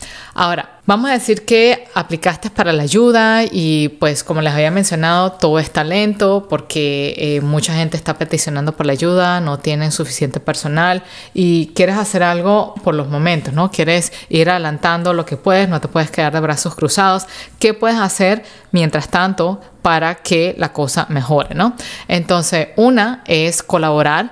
Ahora, vamos a decir que aplicaste para la ayuda y pues como les había mencionado, todo es talento porque eh, mucha gente está peticionando por la ayuda, no tienen suficiente personal y quieres hacer algo por los momentos, ¿no? Quieres ir adelantando lo que puedes, no te puedes quedar de brazos cruzados. ¿Qué puedes hacer mientras tanto para que la cosa mejore, ¿no? Entonces, una es colaborar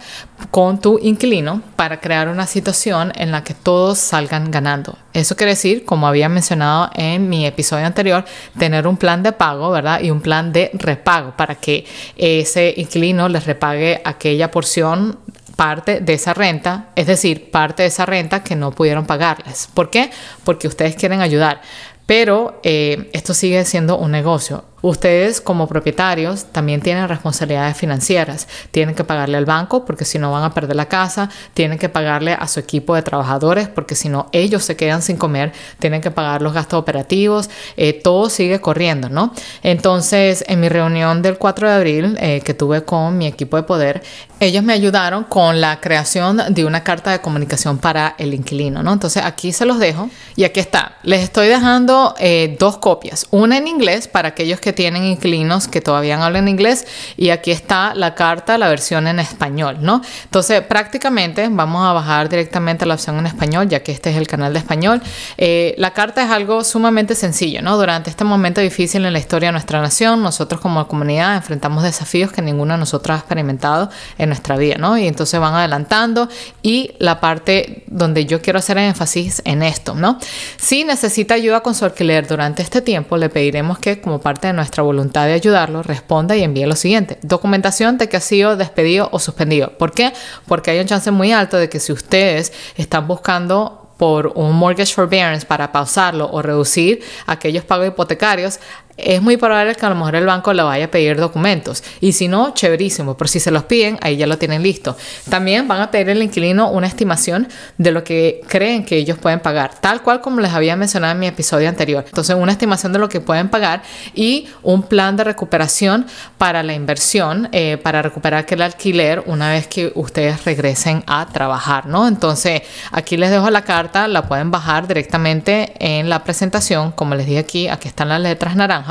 con tu inquilino para crear una situación en la que todos salgan ganando. Eso quiere decir, como había mencionado en mi episodio anterior, tener un plan de pago, ¿verdad? Y un plan de repago para que ese inquilino les repague aquella porción parte de esa renta, es decir, parte de esa renta que no pudieron pagarles. ¿Por qué? Porque ustedes quieren ayudar, pero eh, esto sigue siendo un negocio Ustedes como propietarios también tienen responsabilidades financieras. Tienen que pagarle al banco porque si no van a perder la casa, tienen que pagarle a su equipo de trabajadores porque si no ellos se quedan sin comer, tienen que pagar los gastos operativos, eh, todo sigue corriendo, ¿no? Entonces, en mi reunión del 4 de abril eh, que tuve con mi equipo de poder, ellos me ayudaron con la creación de una carta de comunicación para el inquilino, ¿no? Entonces, aquí se los dejo y aquí está. Les estoy dejando eh, dos copias, una en inglés para aquellos que que tienen inquilinos que todavía hablan inglés y aquí está la carta, la versión en español, ¿no? Entonces prácticamente vamos a bajar directamente a la opción en español ya que este es el canal de español. Eh, la carta es algo sumamente sencillo, ¿no? Durante este momento difícil en la historia de nuestra nación, nosotros como comunidad enfrentamos desafíos que ninguno de nosotros ha experimentado en nuestra vida, ¿no? Y entonces van adelantando y la parte donde yo quiero hacer énfasis en esto, ¿no? Si necesita ayuda con su alquiler durante este tiempo, le pediremos que como parte de nuestra voluntad de ayudarlo, responda y envíe lo siguiente. Documentación de que ha sido despedido o suspendido. ¿Por qué? Porque hay un chance muy alto de que si ustedes están buscando por un mortgage forbearance para pausarlo o reducir aquellos pagos hipotecarios, es muy probable que a lo mejor el banco le vaya a pedir documentos. Y si no, chéverísimo, por si se los piden, ahí ya lo tienen listo. También van a pedir al inquilino una estimación de lo que creen que ellos pueden pagar, tal cual como les había mencionado en mi episodio anterior. Entonces, una estimación de lo que pueden pagar y un plan de recuperación para la inversión, eh, para recuperar aquel alquiler una vez que ustedes regresen a trabajar, ¿no? Entonces, aquí les dejo la carta, la pueden bajar directamente en la presentación, como les dije aquí, aquí están las letras naranjas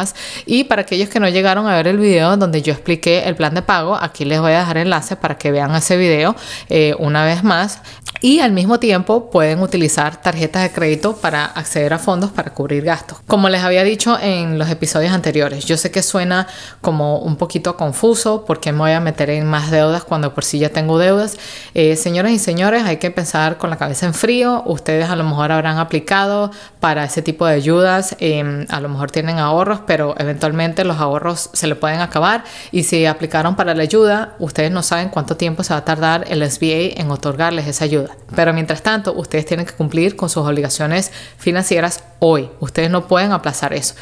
y para aquellos que no llegaron a ver el video donde yo expliqué el plan de pago, aquí les voy a dejar enlace para que vean ese video eh, una vez más. Y al mismo tiempo pueden utilizar tarjetas de crédito para acceder a fondos para cubrir gastos. Como les había dicho en los episodios anteriores, yo sé que suena como un poquito confuso porque me voy a meter en más deudas cuando por sí ya tengo deudas. Eh, señoras y señores, hay que pensar con la cabeza en frío. Ustedes a lo mejor habrán aplicado para ese tipo de ayudas, em, a lo mejor tienen ahorros, pero eventualmente los ahorros se le pueden acabar y si aplicaron para la ayuda, ustedes no saben cuánto tiempo se va a tardar el SBA en otorgarles esa ayuda. Pero mientras tanto, ustedes tienen que cumplir con sus obligaciones financieras hoy. Ustedes no pueden aplazar eso.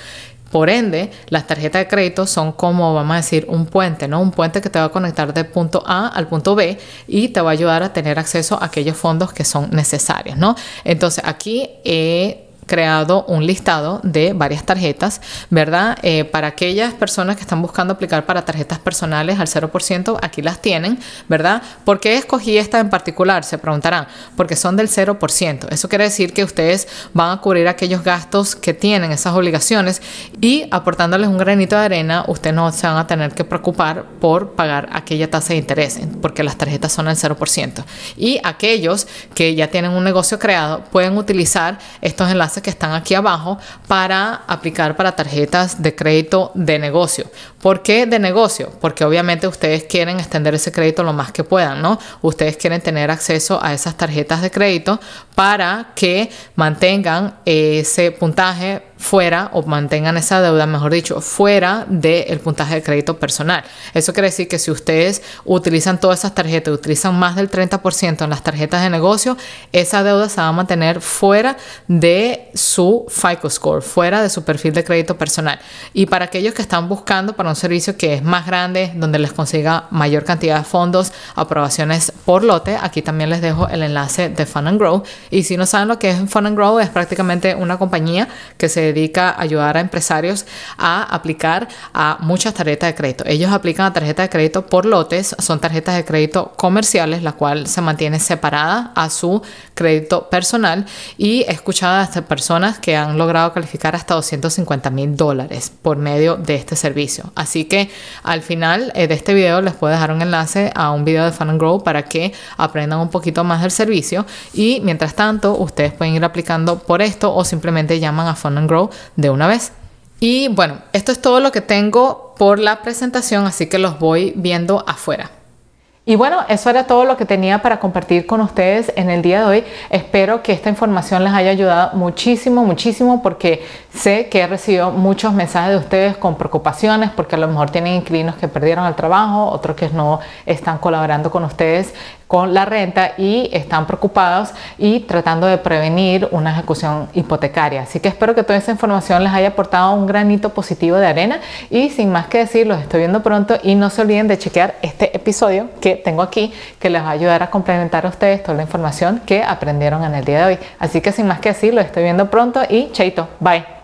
Por ende, las tarjetas de crédito son como, vamos a decir, un puente, ¿no? Un puente que te va a conectar de punto A al punto B y te va a ayudar a tener acceso a aquellos fondos que son necesarios, ¿no? Entonces, aquí he eh, creado un listado de varias tarjetas, ¿verdad? Eh, para aquellas personas que están buscando aplicar para tarjetas personales al 0%, aquí las tienen, ¿verdad? ¿Por qué escogí esta en particular? Se preguntarán, porque son del 0%. Eso quiere decir que ustedes van a cubrir aquellos gastos que tienen, esas obligaciones, y aportándoles un granito de arena, ustedes no se van a tener que preocupar por pagar aquella tasa de interés, porque las tarjetas son al 0%. Y aquellos que ya tienen un negocio creado pueden utilizar estos enlaces que están aquí abajo para aplicar para tarjetas de crédito de negocio. ¿Por qué de negocio? Porque obviamente ustedes quieren extender ese crédito lo más que puedan, ¿no? Ustedes quieren tener acceso a esas tarjetas de crédito para que mantengan ese puntaje fuera o mantengan esa deuda, mejor dicho, fuera del puntaje de crédito personal. Eso quiere decir que si ustedes utilizan todas esas tarjetas, utilizan más del 30% en las tarjetas de negocio, esa deuda se va a mantener fuera de su FICO Score, fuera de su perfil de crédito personal. Y para aquellos que están buscando para un servicio que es más grande, donde les consiga mayor cantidad de fondos, aprobaciones por lote, aquí también les dejo el enlace de Fun and Grow. Y si no saben lo que es Fun and Grow, es prácticamente una compañía que se dedica a ayudar a empresarios a aplicar a muchas tarjetas de crédito. Ellos aplican a tarjetas de crédito por lotes, son tarjetas de crédito comerciales, la cual se mantiene separada a su crédito personal y escuchada esta personas que han logrado calificar hasta 250 mil dólares por medio de este servicio. Así que al final eh, de este vídeo les puedo dejar un enlace a un vídeo de Fun and Grow para que aprendan un poquito más del servicio y mientras tanto ustedes pueden ir aplicando por esto o simplemente llaman a Fun and Grow de una vez. Y bueno, esto es todo lo que tengo por la presentación, así que los voy viendo afuera. Y bueno, eso era todo lo que tenía para compartir con ustedes en el día de hoy. Espero que esta información les haya ayudado muchísimo, muchísimo, porque sé que he recibido muchos mensajes de ustedes con preocupaciones, porque a lo mejor tienen inquilinos que perdieron el trabajo, otros que no están colaborando con ustedes con la renta y están preocupados y tratando de prevenir una ejecución hipotecaria. Así que espero que toda esa información les haya aportado un granito positivo de arena y sin más que decir, los estoy viendo pronto y no se olviden de chequear este episodio que tengo aquí que les va a ayudar a complementar a ustedes toda la información que aprendieron en el día de hoy. Así que sin más que decir, los estoy viendo pronto y chaito, bye.